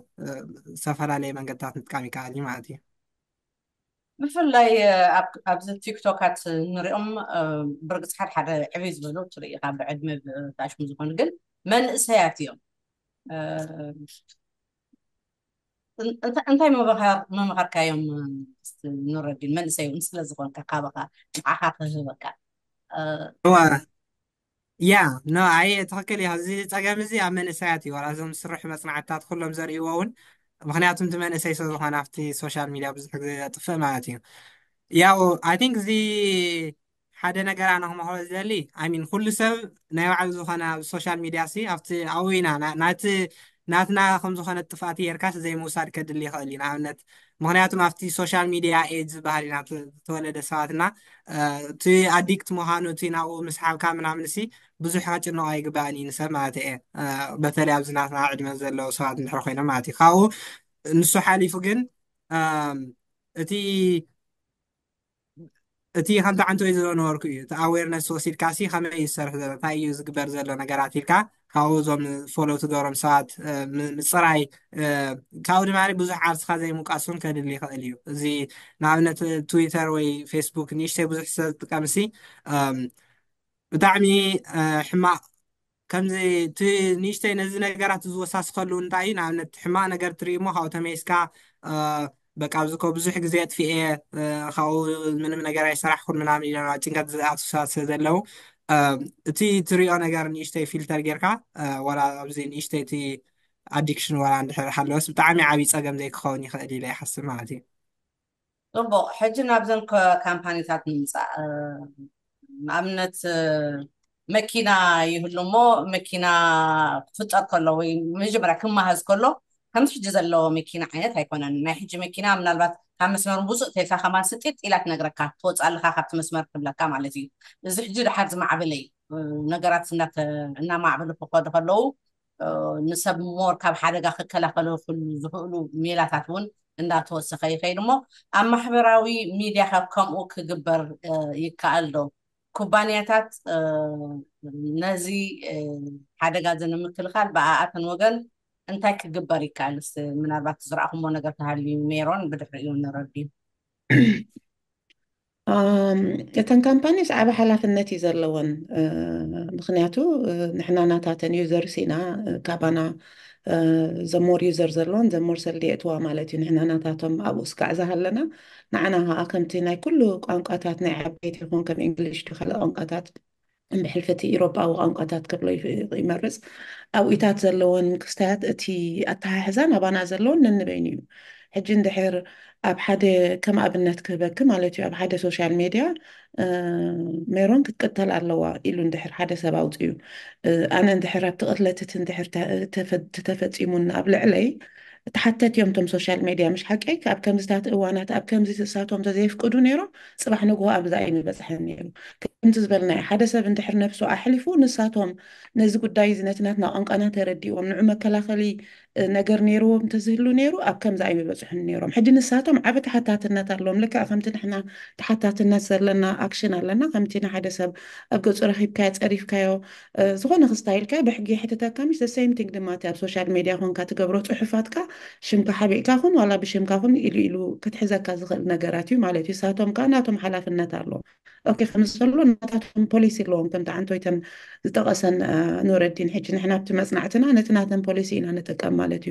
ዝተፈላለዩ መንገድታት ንጥቃሚ ይከኣል እዩ ማለት እዩ ብፍላይ ኣብዚ ቲክቶካት ንሪኦም ብርግፅ ሓደ ሓደ ዕብይ ዝበሉ ትርኢ ኢካ ብዕድመ ተኣሽሙ ዝኮኑ ግን መንእሰያት እዮም እንታይ መምሃርካዮም ኑረዲን መንእሰይ እውን ስለዝኮንካ ካበካ ንዓካ ክህበካ ያ ኖ ኣየ ትክክል እዩ ኣብዚ ፀገም እዚ ኣብ መንእሰያት እዩ ዋላ እዞም ዝስርሑ መፅናዕትታት ኩሎም ዘርእይዎ እውን ምክንያቱ ቲ መንእሰይ ሰብ ዝኮነ ኣብቲ ሶሻል ሚድያ ብዙሕ ዝጥፍ ማለት እዩ ያው ኣይ ን እዚ ሓደ ነገራ ንክምክበ ዝደሊ ን ኩሉ ሰብ ናይ ባዕቢ ዝኮነ ኣብ ሶሻል ሚድያ ሲ ኣቲ ኣብኢና ናቲ ናትና ከም ዝኾነ ጥፋእቲ ጌርካስ ዘይምውሳድ ከድሊ ይኽእል እዩ ንኣብነት ምክንያቱ ኣብቲ ሶሻል ሚድያ ኤድ ዝበሃል ኢና ተወለደ ሰባትና እቲ ኣዲክት ምዃኑ እቲ ናብኡ ምስሓብካ ምናምንሲ ብዙሕ ከጭንቆ ይግባአን እዩ ንሰብ ማለት እየ በተለይ ኣብዚ ናትና ዕድመ ዘለው ሰባት እንድሕር ኮይኖም ማለት እዩ ካብኡ ንሱ ሓሊፉ ግን እቲ እቲ ከምቲ ዓንቲ ወይ ዝሎ ነበርኩ እዩ እቲ ኣዌርነስ ወሲድካ ሲ ከመይ እዩ ዝሰርሕ ዘሎ እንታይ እዩ ዝግበር ዘሎ ነገራት ኢልካ ካብኡ እዞም ፎሎ ትገብሮም ሰባት ምፅራይ ካብኡ ድማሪ ብዙሕ ዓርስካ ዘይምቃሱን ከድል ይኽእል እዩ እዚ ንኣብነት ትዊተር ወይ ፌስቡክ ንእሽተይ ብዙሕ ሰ ዝጥቀም ሲ ብጣዕሚ ሕማ ከምዚንሽተይ ነዚ ነገራት ዝወሳስከሉ እንታይ እዩ ንኣብነት ሕማቅ ነገር ትሪኢሞ ካብኡ ተመስካ በቂ ብዚከ ብዙሕ ግዜ ትፍኤየ ካብኡ ምንም ነገራይ ስራሕ ኩ ምናም ጭንቀት ዝኣት ሰባት ስ ዘለዉ እቲ እትሪኦ ነገር ንእሽተይ ፊልተር ጌርካ ወላ ኣብዚ ንእሽተይ እቲ ኣዲክሽን ወላ እንድሕር ሓለወስ ብጣዕሚ ዓብዪ ፀገም ዘይክኸውን ይኽእል ኢለ ይሓስብ ማለት እዩ ፅቡቅ ሕጂ ናብዘን ካምፓኒታት ንምምፃእ ንኣብነት መኪና ይህሉ እሞ መኪና ክፍጠር ከሎ ወይ መጀመርያ ክመሃዝ ከሎ ከምቲ ሕጂ ዘለዎ መኪና ዓይነት ኣይኮነን ናይ ሕጂ መኪና ምናልባት ካብ መስመር ብፁእ ተልካ ከማን ስጢጥ ኢላ ትነግረካ ትወፃለካ ካብቲ መስመር ክብለካ ማለት እዩ እዚ ሕጂ ድሓር ዝማዕበለ እዩ ነገራት እናማዕበሉ ክኮዱ ከለዉ ንሰብ ሞር ካብ ሓደጋ ክከላኸለ ክሉ ዝኽእሉ ሜላታት እውን እንዳተወሰኸ ይኸይድ ሞ ኣብ ማሕበራዊ ሚድያ ካብ ከምኡ ክግበር ይከኣል ዶ ኩባንያታት ነዚ ሓደጋ እዚ ብኣኣተን ወገን انتاي كجباري كانس من أربعة زرقاء هم نقلت هالي ميرون بدر عيون نردي كان كامباني سعب حالا في النتي زرلون نخنياتو نحنا ناتا تن يوزر سينا كابانا زمور يوزر زرلون زمور سلي اتوا مالتي نحنا ناتا تم ابو سكا زهلنا نعناها اكمتي ناي كلو انقاتات ناي عبيتي هون كم تخلق انقاتات ብሕልፈቲ ኢሮጳ ቋንቋታት ክብሎ ይመርፅ ኣብኡታት ዘለዎን ምክስትያት እቲ ኣተሓሕዛ ናባና ዘለዎን ነንበይኒ እዩ ሕጂ እንድሕር ኣብ ሓደ ከም ኣብነት ክህበኪ ማለት እዩ ኣብ ሓደ ሶሻል ሜድያ ሜሮን ክትቅተል ኣለዋ ኢሉ እንድሕር ሓደ ሰብ ኣውፅኡ ኣነ እንድሕር ኣብቲ ቅትለት እቲ እንድሕር ተፈፂሙና ኣብ ልዕለይ يوم تم سوشيال ميديا مش حقيقي كاب كم زيت اوانات اب كم زيت ساتهم تزيف قدو نيرو صباح نقو اب زايمي بس حن نيرو كم تزبلنا حدا سب حر نفسه احلفو نساتهم نزق الدايز انقنا تردي ومنعمه كلا ነገር ነይርዎ እንተዝህሉ ነይሩ ኣብ ከምዚ ኣይምበፅሑን ነይሮም ሕጂ ንሳቶም ዓበ ተሓታትነት ኣለዎም ልክዕ ከምቲ ንሕና ተሓታትነት ዘለና ኣክሽን ኣለና ከምቲ ንሓደ ሰብ ኣብ ገፁ ረኪብካዮ ፀሪፍካዮ ዝኾነ ክስታይልካ ብሕጊ ሕተተካ ምስ ዘሰይምቲንግ ድማ እቲ ኣብ ሶሻል ሚድያ ኮንካ ትገብሮ ፅሑፋትካ ሽምካ ሓቢእካ ኹን ዋላ ብሽምካ ኹን ኢሉ ኢሉ ክትሕዘካ ዝኽእል ነገራት እዩ ማለት እዩ ሳቶም ከዓ ናቶም ሓላፍነት ኣለዎም اوكي خمس فلون نعطيهم بوليسي لون كم تعان توي تن تغا سن آه، نور الدين حج نحنا بتم اصنعتنا انا تنا تن بوليسي انا نتكام مالتي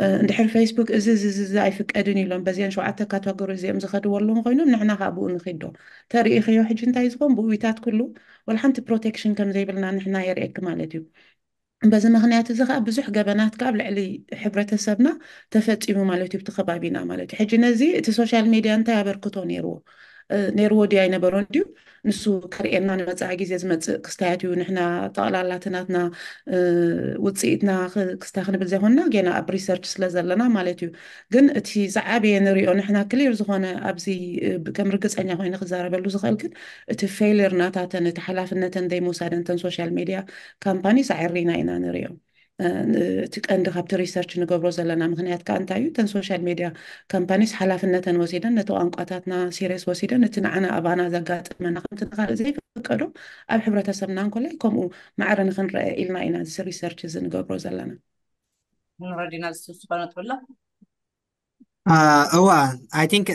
عند آه، حر فيسبوك از از از زاي فك ادني لون بزين شو عتا كاتاغوري زي ام زخدو ولون غينو نحنا غابو نخدو تاريخي يو حج نتاي زغون بويتات كلو والحنت بروتكشن كم زي بلنا نحنا يريك مالتي بس ما خنيات زغا بزح جبنات قبل علي حبرة سبنا تفت إمو مالتي بتخبابينا مالتي حجنا زي تسوشيال ميديا انت يا بركتوني روح ነይርዎ ድያ ይነበሮን ድዩ ንሱ ከርእየና ንመፅእ ግዜ ዝመፅእ ክስታያት እዩ ንሕና ጠቕላላትናትና ውፅኢትና ክስታይ ክንብል ዘይኮንና ገና ኣብ ሪሰርች ስለ ዘለና ማለት እዩ ግን እቲ ዝዓበየ ንሪኦ ንሕና ክሊር ዝኾነ ኣብዚ ከም ርግፀኛ ኮይኑ ክዛረበሉ ዝኽእል ግን እቲ ፌይለር ናታተን እቲ ሓላፍነተን ዘይምውሳደንተን ሶሻል ሚድያ ካምፓኒ ሳዕሪና ኢና ንሪኦም እቲ ቀንዲ ካብቲ ሪሰርች ንገብሮ ዘለና ምክንያት ከዓ እንታይ እዩ ተን ሶሻል ሚድያ ካምፓኒስ ሓላፍነተን ወሲደን ነቲ ቋንቋታትና ሲሪየስ ወሲደን እቲ ንዓና ኣባና ዘጋጥመና ከምቲ ንካልእ ዘይፈቀዶ ኣብ ሕብረተሰብና ንኮላይ ከምኡ ማዕረ ንክንርአ ኢልና ኢና እዚ ሪሰርች እዚ ንገብሮ ዘለና ንረዲና ዝስስኮነ ትብላ እዋ ኣይ ቲንክ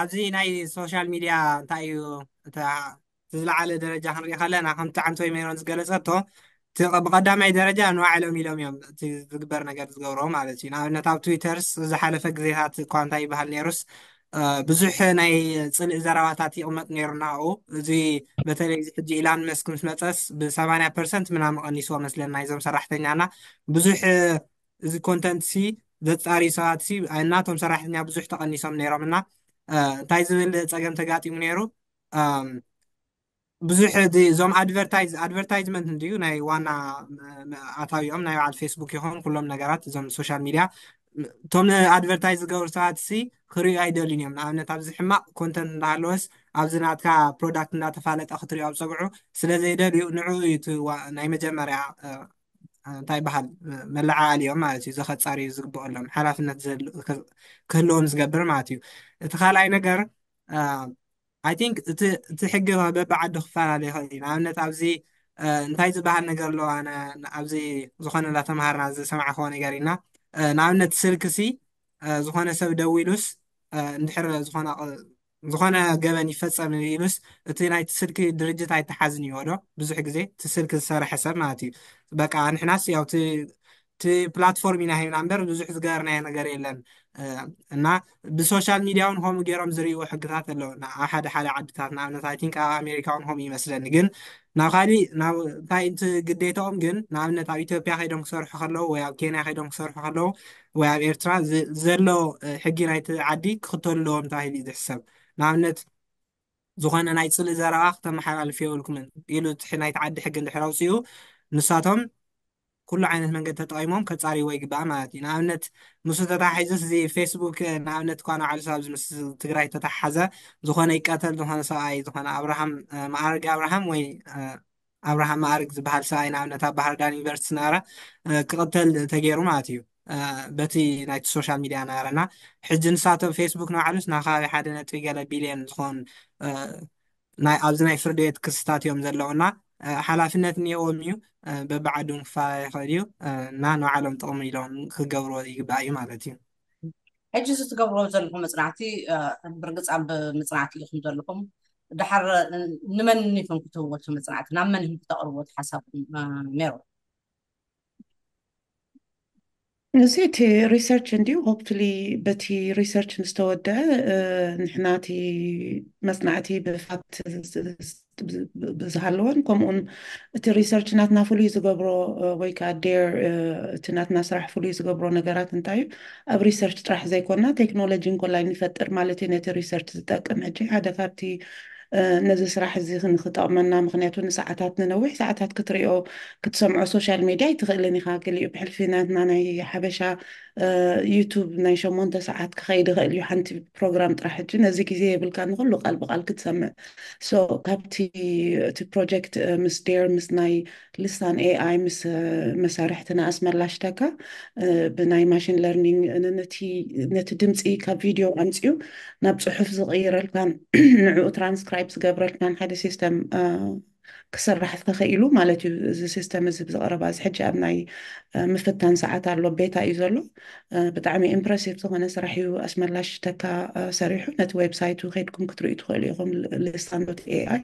ኣብዚ ናይ ሶሻል ሚድያ እንታይ እዩ ዝለዓለ ደረጃ ክንሪኢ ከለና ከምቲ ዓንተ ወይ ሜሮን ዝገለፀቶ ብቀዳማይ ደረጃ ንባዕሎም ኢሎም እዮም እዝግበር ነገር ዝገብር ማለት እዩ ንኣብነት ኣብ ትዊተርስ ዝሓለፈ ግዜታት ኳእንታ ይባሃል ነይሩስ ብዙሕ ናይ ፅልእ ዘረባታት ይቅመጥ ነይሩና እዚ በተለይዚ ሕዚ ኢላን መስኪምስ መፀስ ብ80 ርሰት ምናምቀኒስዎ መስለና እዞም ሰራሕተኛና ብዙሕ እዚ ኮንተንት ዘፃሪዩ ሰባት እ ኣናቶም ሰራሕተኛ ብዙሕ ተቀኒሶም ነይሮም እና እንታይ ዝብል ፀገም ተጋጢሙ ነይሩ ብዙሕ እዞም ኣድቨርታይዝ ኣድቨርታይዝመንት እንድዩ ናይ ዋና ኣታዊኦም ናይ በዓል ፌስቡክ ይኹን ኩሎም ነገራት እዞም ሶሻል ሚድያ እቶም ኣድቨርታይዝ ዝገብሩ ሰባት ሲ ክሪዩ ኣይደልዩን እዮም ንኣብነት ኣብዚ ሕማቅ ኮንተንት እንዳሃለወስ ኣብዚ ናትካ ፕሮዳክት እንዳተፋለጠ ክትሪዮ ኣብ ፀጉዑ ስለዘይደልዩ ንዕኡ ዩቲ ናይ መጀመርያ እንታይ በሃል መለዓዓልዮም ማለት እዩ ዘኸፃሪዩ ዝግብአሎም ሓላፍነት ክህልዎም ዝገብር ማለት እዩ እቲ ካልኣይ ነገር ኣይንክ እቲ ሕጊ በቢዓዲ ክፈላለዩ ክእል ዩ ንኣብነት ኣብዚ እንታይ ዝበሃል ነገር ኣሎ ኣብዚ ዝኮነ ናተምሃርና ዝሰማዕ ከቦ ነገር ኢና ንኣብነት ስልክሲ ዝኮነ ሰብ ደዊ ኢሉስ ንድር ዝኮነ ገበን ይፈፀም ኢሉስ እቲ ናይ ትስልኪ ድርጅትኣይ ተሓዝን እይዎ ዶ ብዙሕ ግዜ ት ስልኪ ዝሰርሐ ሰብ ማለት እዩ በቃ ንሕናስ ያው ቲ ፕላትፎርም ኢናሂብና በር ብዙሕ ዝገበርናዮ ነገር የለን እና ብሶሻል ሚድያ እውን ከምኡ ገይሮም ዝርእይዎ ሕግታት ኣለውና ኣብ ሓደ ሓደ ዓድታት ንኣብነት ኣይቲንክ ኣብ ኣሜሪካ እውን ከምኡ ይመስለኒ ግን ናብ ካሊእ ናብ እንታይ እንቲ ግዴትኦም ግን ንኣብነት ኣብ ኢትዮጵያ ከይዶም ክሰርሑ ከለዉ ወይ ኣብ ኬንያ ከይዶም ክሰርሑ ከለዉ ወይ ኣብ ኤርትራ ዘሎ ሕጊ ናይቲ ዓዲ ክክተሉ ኣለዎም ተባሂሉ እዩ ዝሕሰብ ንኣብነት ዝኾነ ናይ ፅልእ ዘረባ ክተመሓላልፍ የብልኩምን ኢሉ ናይቲ ዓዲ ሕጊ እንድሕር ኣውፅኡ ንሳቶም ኩሉ ዓይነት መንገዲ ተጠቂሞም ከፃርይዎ ይግባእ ማለት እዩ ንኣብነት ምስ ተታሓሒዘስ እዚ ፌስቡክ ንኣብነት እኳ ንባዕሉ ሰብ ምስ ትግራይ ተታሓሓዘ ዝኾነ ይቀተል ዝኾነ ሰብኣይ ዝኾነ ኣብርሃም ማዕርግ ኣብርሃም ወይ ኣብርሃም ማዕርግ ዝበሃል ሰብኣይ ንኣብነት ኣብ ባህርዳር ዩኒቨርሲቲ ዝነበረ ክቅተል ተገይሩ ማለት እዩ በቲ ናይቲ ሶሻል ሚድያ ነበረና ሕጂ ንሳቶ ፌስቡክ ንባዕሉስ ናብ ከባቢ ሓደ ነጥቢ ገለ ቢልዮን ዝኮን ኣብዚ ናይ ፍርድ ቤት ክስታት እዮም ዘለውና ሓላፍነት እኒአዎም እዩ በብዓዱ ክፈላለ ይኽእል እዩ እና ንባዕሎም ጥቕሚ ኢሎም ክገብርዎ ይግባእ እዩ ማለት እዩ ሕጂ እዚ ትገብርዎ ዘለኹም መፅናዕቲ ብርግፅ ኣብ መፅናዕቲ ኢኹም ዘለኹም ድሓር ንመን ኢኹም ክትህወቱ መፅናዕቲ ናብ መን ኢኹም ክተቕርቦት ሓሳብኩም ነይሩ እዚ እቲ ሪሰርች እንድዩ ሆፕፍሊ በቲ ሪሰርች ምስተወድአ ንሕና እቲ መፅናዕቲ ብፋክት ዝሃለወን ከምኡን እቲ ሪሰርች ናትና ፍሉይ ዝገብሮ ወይ ከዓ ዴር እቲ ናትና ስራሕ ፍሉይ ዝገብሮ ነገራት እንታይ እዩ ኣብ ሪሰርች ጥራሕ ዘይኮና ቴክኖሎጂ እንኮላይ ንፈጥር ማለት እዩ ነቲ ሪሰርች ዝጠቅም ሕጂ ሓደ ካብቲ ነዚ ስራሕ እዚ ንክጠቕመና ምክንያቱ ንሰዓታት ንነዊሕ ሰዓታት ክትሪኦ ክትሰምዖ ሶሻል ሚድያ ይትኽእልን ኢካ ገሊኡ ብሕልፊናትና ናይ ሓበሻ ዩቱብ ናይ ሸሞንተ ሰዓት ክኸይድ ይኽእል እዩ ሓንቲ ፕሮግራም ጥራሕ ሕጂ ነዚ ግዜ የብልካ ንኩሉ ቃል ብቃል ክትሰምዕ ካብቲ እቲ ፕሮጀክት ምስ ዴር ምስ ናይ ልሳን ኤኣይ ምስ መሳርሕትና ኣስመላሽተካ ብናይ ማሽን ለርኒንግ ነቲ ድምፂ ካብ ቪድዮ ኣምፅኡ ናብ ፅሑፍ ዝቕይረልካ ንዕኡ ትራንስክራይ ضعيبس قبرك كان هذا سيستم كسر راح تخيلو مالتي زي سيستم زي بزقربة زي حجي أبناي مثل تان ساعات على لبيتا إيزولو بتعمي إمبرسيف طبعا ناس راح يو أسمر لاش تكا سريحو نت ويب سايتو غيركم كترو إدخل يغم لستاندوت إي آي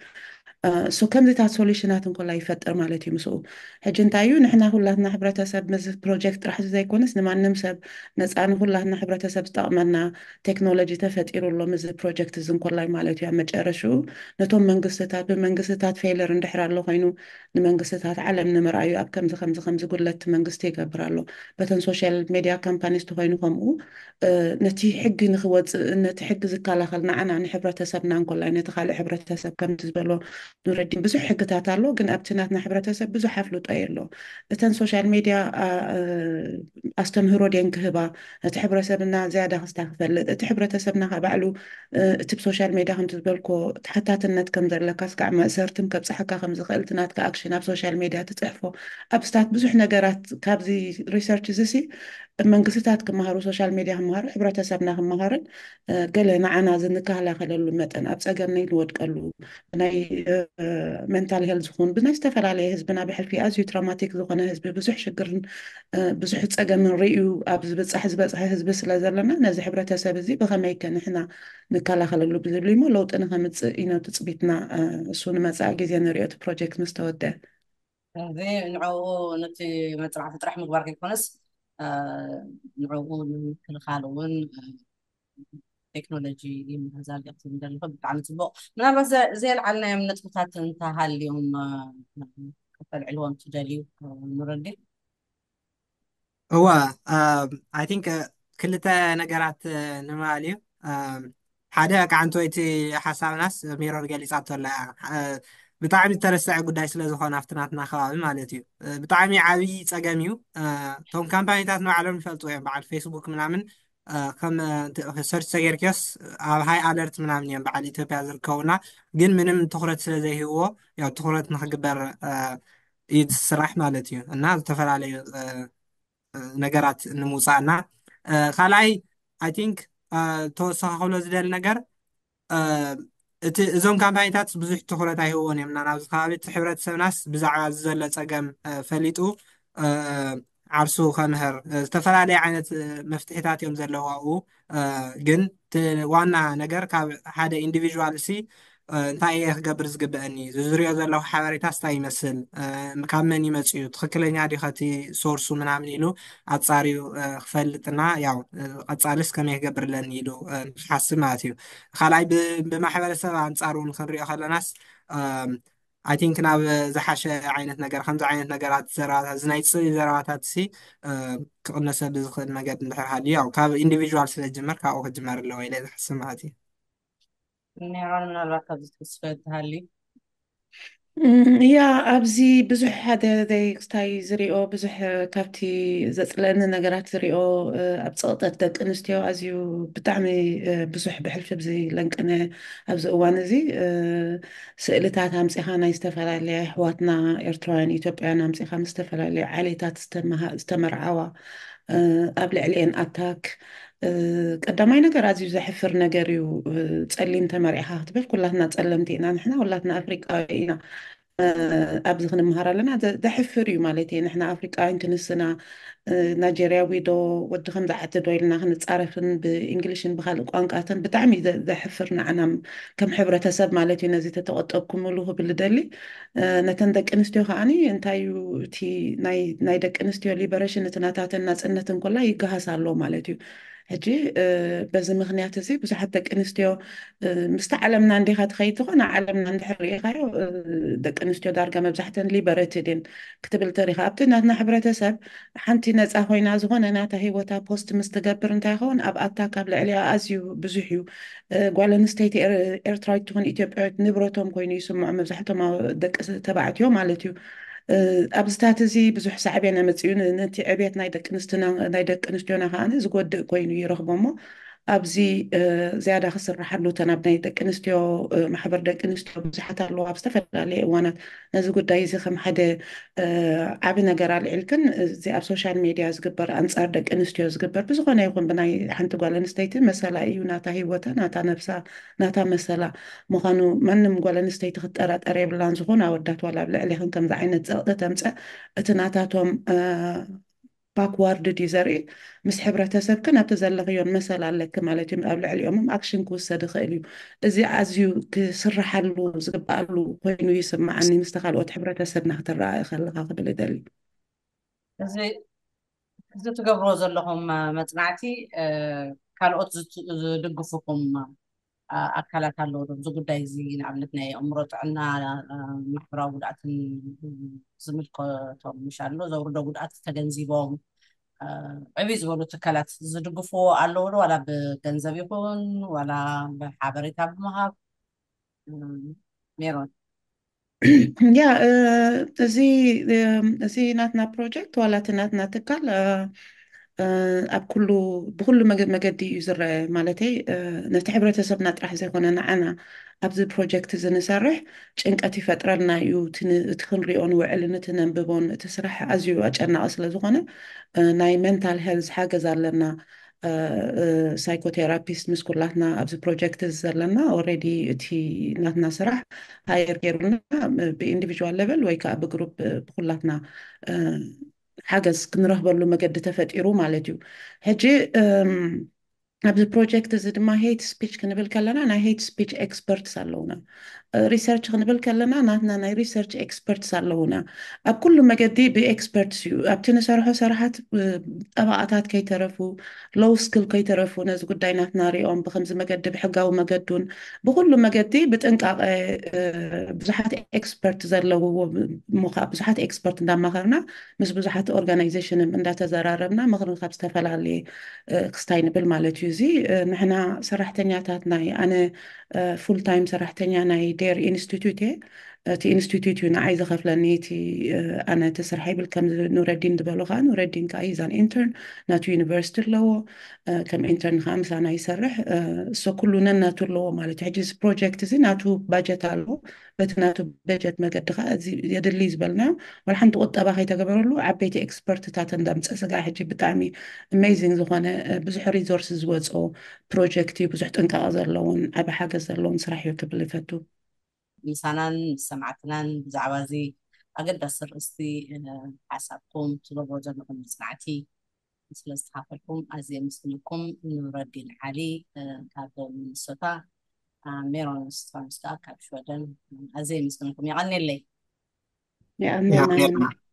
ሶ ከምዚታት ሶሉሽናት እንኮላ ይፈጥር ማለት እዩ ምስኡ ሕጂ እንታይ እዩ ንሕና ኩላትና ሕብረተሰብ ምዝ ፕሮጀክት ጥራሕ ዘይኮነስ ንማንም ሰብ ነፃ ንኩላትና ሕብረተሰብ ዝጠቕመና ቴክኖሎጂ ተፈጢሩሎ ምዝ ፕሮጀክት እዚ እንኮላይ ማለት እዩ ኣብ መጨረሽኡ ነቶም መንግስትታት ብመንግስትታት ፌይለር እንድሕር ኣሎ ኮይኑ ንመንግስትታት ዓለም ንምርኣዩ ኣብ ከምዚ ከምዚ ከምዚ ጉለት መንግስቲ ይገብር ኣሎ በተን ሶሻል ሜድያ ካምፓኒስ ተኮይኑ ከምኡ ነቲ ሕጊ ንክወፅእ ነቲ ሕጊ ዝከላኸል ንዓና ንሕብረተሰብና እንኮላይ ነቲ ካልእ ሕብረተሰብ ከምቲ ዝበሎ نردين بزح حقتات الله جن أبتناتنا حبرتها سب بزح حفلو طير له أتن سوشيال ميديا أستن هرودين كهبا تحبرة سبنا زيادة هستغفل تحبرتها سبنا هبعلو تب سوشيال ميديا هم تبلكو حتى تنت كم ذر لك أسكع ما سرتم كبصحة كخمس خلتنات كأكشن أب سوشيال ميديا تتحفو أبستات بزح نجارات كابزي ريسيرش زسي أه መንግስታት ክመሃሩ ሶሻል ሚድያ ክመሃሩ ሕብረተሰብና ክመሃርን ገለ ንዓና ዝንከላኸለሉ መጠን ኣብ ፀገምና ንወድቀሉ ናይ ሜንታል ሄል ዝኹን ብናይ ዝተፈላለየ ህዝብና ብሕልፊ ኣዝዩ ትራማቲክ ዝኾነ ህዝቢ ብዙሕ ሽግርን ብዙሕ ፀገምን ርእዩ ኣብ ዝበፅሕ ዝበፅሐ ህዝቢ ስለ ዘለና ነዚ ሕብረተሰብ እዚ ብከመይ ከንሕና ንከላኸለሉ ብዝብል ሞ ለውጢ ንከምፅእ ኢና ትፅቢትና እሱ ንመፃኢ ግዜ ንሪኦ እቲ ፕሮጀክት ምስ ተወድአ ንዕኡ ነቲ መፅናዕቲ ጥራሕ ምግባር ከይኮነስ كل خالون تكنولوجي من هذا الوقت من تبو من بس زي العلنا من تبقات انتهى اليوم العلوم آه، تجاري ونردي هو اي آه، ثينك آه، كلتا نقرات نمالي ሓደ ቃዓንተወይቲ ሓሳብናስ ሚሮር ገሊፃቶ ኣላ ብጣዕሚ ዝተረስዐ ጉዳይ ስለ ኣብቲ ኣብትናትና ከባቢ ማለት እዩ ብጣዕሚ ዓብይ ፀገም እዩ እቶም ካምፓኒታት ንባዕሎም ይፈልጡ እዮም በዓል ፌስቡክ ምናምን ከም ሰርች ተጌርኪዮስ ኣብ ሃይ ኣለርት ምናምን እዮም በዓል ኢትዮጵያ ዝርከቡና ግን ምንም ትኩረት ስለዘይህብዎ ያው ትኩረት ንክግበር እዩ ዝስራሕ ማለት እዩ እና ዝተፈላለዩ ነገራት ንምውፃእና ካልኣይ ኣይ ቲንክ ተወሳኺ ክብሎ ዝደሊ ነገር እቲ እዞም ካምፓኝታት ብዙሕ ትኩረት ኣይህዎን እዮምና ናብዚ ከባቢቲ ሕብረተሰብናስ ብዛዕባ ዘሎ ፀገም ፈሊጡ ዓርሱ ከምህር ዝተፈላለየ ዓይነት መፍትሒታት እዮም ዘለዋኡ ግን ቲ ዋና ነገር ካብ ሓደ ኢንዲቪጅዋል ሲ እንታይ እየ ክገብር ዝግብአኒ ዝዝርዮ ዘለኹ ሓበሬታስታ ይመስል ካብ መን ይመፅ እዩ ትኽክለኛ ዲኸቲ ሶርሱ ምናምን ኢሉ ኣፃሪዩ ክፈልጥና ያው ቀፃልስ ከመይ ክገብር ኣለኒ ኢሉ ሓስብ ማለት እዩ ካልኣይ ብማሕበረሰብ ኣንፃር እውን ክንሪኦ ከለናስ ኣይ ቲንክ ናብ ዝሓሸ ዓይነት ነገር ከምዚ ዓይነት ነገራት ዘረባታት ናይ ፅሪ ዘረባታት ሲ ክቅነሰሉ ዝኽእል መገድ እንድሕር ሃልዩ ያው ካብ ኢንዲቪድዋል ስለ ጅመር ካብኡ ክጅመር ኣለዎ ኢለ ዝሓስብ ማለት እዩ نيرون علاقة تسفد هالي يا ابزي بزح هذا ذي ستاي زريو بزح كابتي زت لان نغرات زريو ابصوت آه، اتك انستيو ازيو بتعمي آه، بزح بحلف بزي لنقنا ابز اوان زي آه، سئلتات امسي خانا يستفال لي حواتنا ارتوان ايتوبيا امسي خانا يستفال لي علي تات استمها استمر عوا ኣብ ልዕሊአን ኣታክ ቀዳማይ ነገር ኣዝዩ ዘሕፍር ነገር እዩ ፀሊም ተመሪዕካ ክትብል ኩላትና ፀለምቲ ኢና ንሕና ኩላትና ኣፍሪቃዊ ኢና آه، أبزغن مهرلنا ده ده حفريو مالتي نحنا أفريقا أنت نسنا آه، نيجيرياوي دو ودخم ده حتى دويلنا هنتصارفن بإنجليشن بخال قانقاتن بتعمي ده ده حفرنا عنا كم حبرة تسب مالتي نزي تتوقعكم له بالدلي آه، نتن دك انستيو خاني انتايو تي ناي ناي دك انستيو ليبريشن تناتاتن ناس انتن كلها يجهز على مالتي هجي أه بس مغني اعتزي بس حتى كنستيو أه مستعلم من عندي خد خيط وانا علم من عندي حرية خي آه، دك انستيو دارجا مبزحت اللي بريتين كتب التاريخ ابتدى نحن حبرة سب حنتي ناس اهوي ناس هون انا تهي وتا بوست مستقبل انت هون اب اتا قبل عليا ازيو بزحيو قال أه انستيو اير, اير ترايت ان ايتيوب ايرت نبرتهم كوين يسمع مبزحتهم دك تبعت يوم مالتيو أه ኣብዝታት እዚ ብዙሕ ሳዕብየና መፅኡ ነቲ ዕብት ናይ ደቂ ኣንስትዮና ከዓ ዝጎድእ ኮይኑ ይረኽቦ ሞ ኣብዚ ዝያዳ ክስራሓሉ ተናብ ናይ ደቂ ኣንስትዮ ማሕበር ደቂ ኣንስትዮ ብዙሓት ኣለዋ ኣብ ዝተፈላለየ እዋናት ነዚ ጉዳይ እዚ ከም ሓደ ዓብ ነገር ኣልዕልክን እዚ ኣብ ሶሻል ሚድያ ዝግበር ኣንፃር ደቂ ኣንስትዮ ዝግበር ብዝኾነ ይኹን ብናይ ሓንቲ ጓል ኣንስተይቲ መሰላ እዩ ናታ ሂወታ ናታ ነብሳ ናታ መሰላ ምዃኑ ማንም ጓል ኣንስተይቲ ክጠራጠር የብላን ዝኾኑ ኣወዳት ዋላ ኣብ ልዕሊ ይኹን ከምዚ ዓይነት ፀቕጢ ተምፀእ እቲ ናታቶም باكوارد ديزري مس حبرة تسر كنا بتزلغيون مثلا لك مالتي من قبل عليهم هم أكشن كو السادق إليو إزي عزيو كسرح اللو زبق اللو كوينو يسمع عني مستقال وات حبرة تسر نهتر رأي خلقا قبل دالي إزي إزي تقبرو زلهم مطنعتي كالقوت زدقفكم ኣካላት ኣለዎ ዶ እዚ ጉዳይ እዚ ንኣብነት ናይ ኣእምሮ ጥዕና ማሕበራዊ ጉድኣትን ዝምልከቶም ምሻ ኣሎ ዘውርዶ ጉድኣት ተገንዚቦም ዕብይ ዝበሉ ትካላት ዝድግፍዎ ኣለዉ ዶ ዋላ ብገንዘብ ይኹን ዋላ ብሓበሬታ ብምሃብ ሜሮን ያ እዚ እዚ ናትና ፕሮጀክት ዋላ እቲ ናትና ትካል ኣብ ኩሉ ብኩሉ መገዲ እዩ ዝረአ ማለተይ ነቲ ሕብረተሰብና ጥራሕ ዘይኮነ ንዓና ኣብዚ ፕሮጀክት እዚ ንሰርሕ ጭንቀት ይፈጥረልና እዩ እቲ ክንሪኦ ንውዕልን እቲ ነንብቦን እቲ ስራሕ ኣዝዩ ኣጨናቂ ስለዝኮነ ናይ ሜንታል ሄልዝ ሓገዝ ኣለና ሳይኮቴራፒስት ምስ ኩላትና ኣብዚ ፕሮጀክት እዚ ዘለና ኦልሬዲ እቲ ናትና ስራሕ ሃየር ገይሩልና ብኢንዲቪድዋል ሌቨል ወይ ከዓ ብግሩፕ ብኩላትና ሓገዝ ክንረኽበሉ መገዲ ተፈጢሩ ማለት እዩ ሕጂ ኣብዚ ፕሮጀክት እዚ ድማ ሄት ስፒች ክንብል ከለና ናይ ሄት ስፒች ኤክስፐርትስ ኣለውና ሪሰርች ክንብል ከለና ናትና ናይ ሪሰርች ኤክስፐርትስ ኣለውና ኣብ ኩሉ መገዲ ብኤክስፐርትስ እዩ ኣብቲ ንሰርሖ ስራሓት ጠባቃታት ከይተረፉ ሎው ስኪል ከይተረፉ ነዚ ጉዳይ ናትና ሪኦም ብከምዚ መገዲ ብሕጋዊ መገዱን ብኩሉ መገዲ ብጥንቃቐ ብዙሓት ኤክስፐርት ዘለውዎ ብዙሓት ኤክስፐርት እንዳማኸርና ምስ ብዙሓት ኦርጋናይዜሽን እንዳተዘራረብና ምክርን ካብ ዝተፈላለየ ክስታይ ንብል ማለት እዩ جوزي آه، نحن صراحة يعطاتنا أنا فول آه، تايم صراحة يعني داير انستيتوتي تي انستيتيوتيون عايزة غفلانيتي أنا تسرحي بالكم نور الدين دبالوغا نور الدين كايزان انترن ناتو يونيفرسيتي لو كم انترن خامس أنا يسرح سو كلنا ناتو لو مالت عجز بروجكت زي ناتو باجت ألو بت ناتو باجت مدد يدلي ዝበልና ወልሓንቲ ቁጠባ ከይተገበረሉ ዓበይቲ ኤክስፐርትታት እንዳምፀ ስጋ ሕጂ ብጣዕሚ ኣሜዚንግ ዝኾነ ብዙሕ ሪዞርስ ዝወፆ ፕሮጀክት እዩ ብዙሕ ጥንቃቐ ዘለዎን ዓብ ሓገዝ ዘለዎን ስራሕ እዩ ክብል ይፈቱ مثلاً سمعتنا زعوازي أقدر أصير أستي حسب قوم طلبوا جنبهم مساعتي مثل أصحابكم أزي مسلمكم نردين علي كابو من السطا ميرون السطا مستا كاب شودن أزي مسلمكم يغني لي يا أمي يعني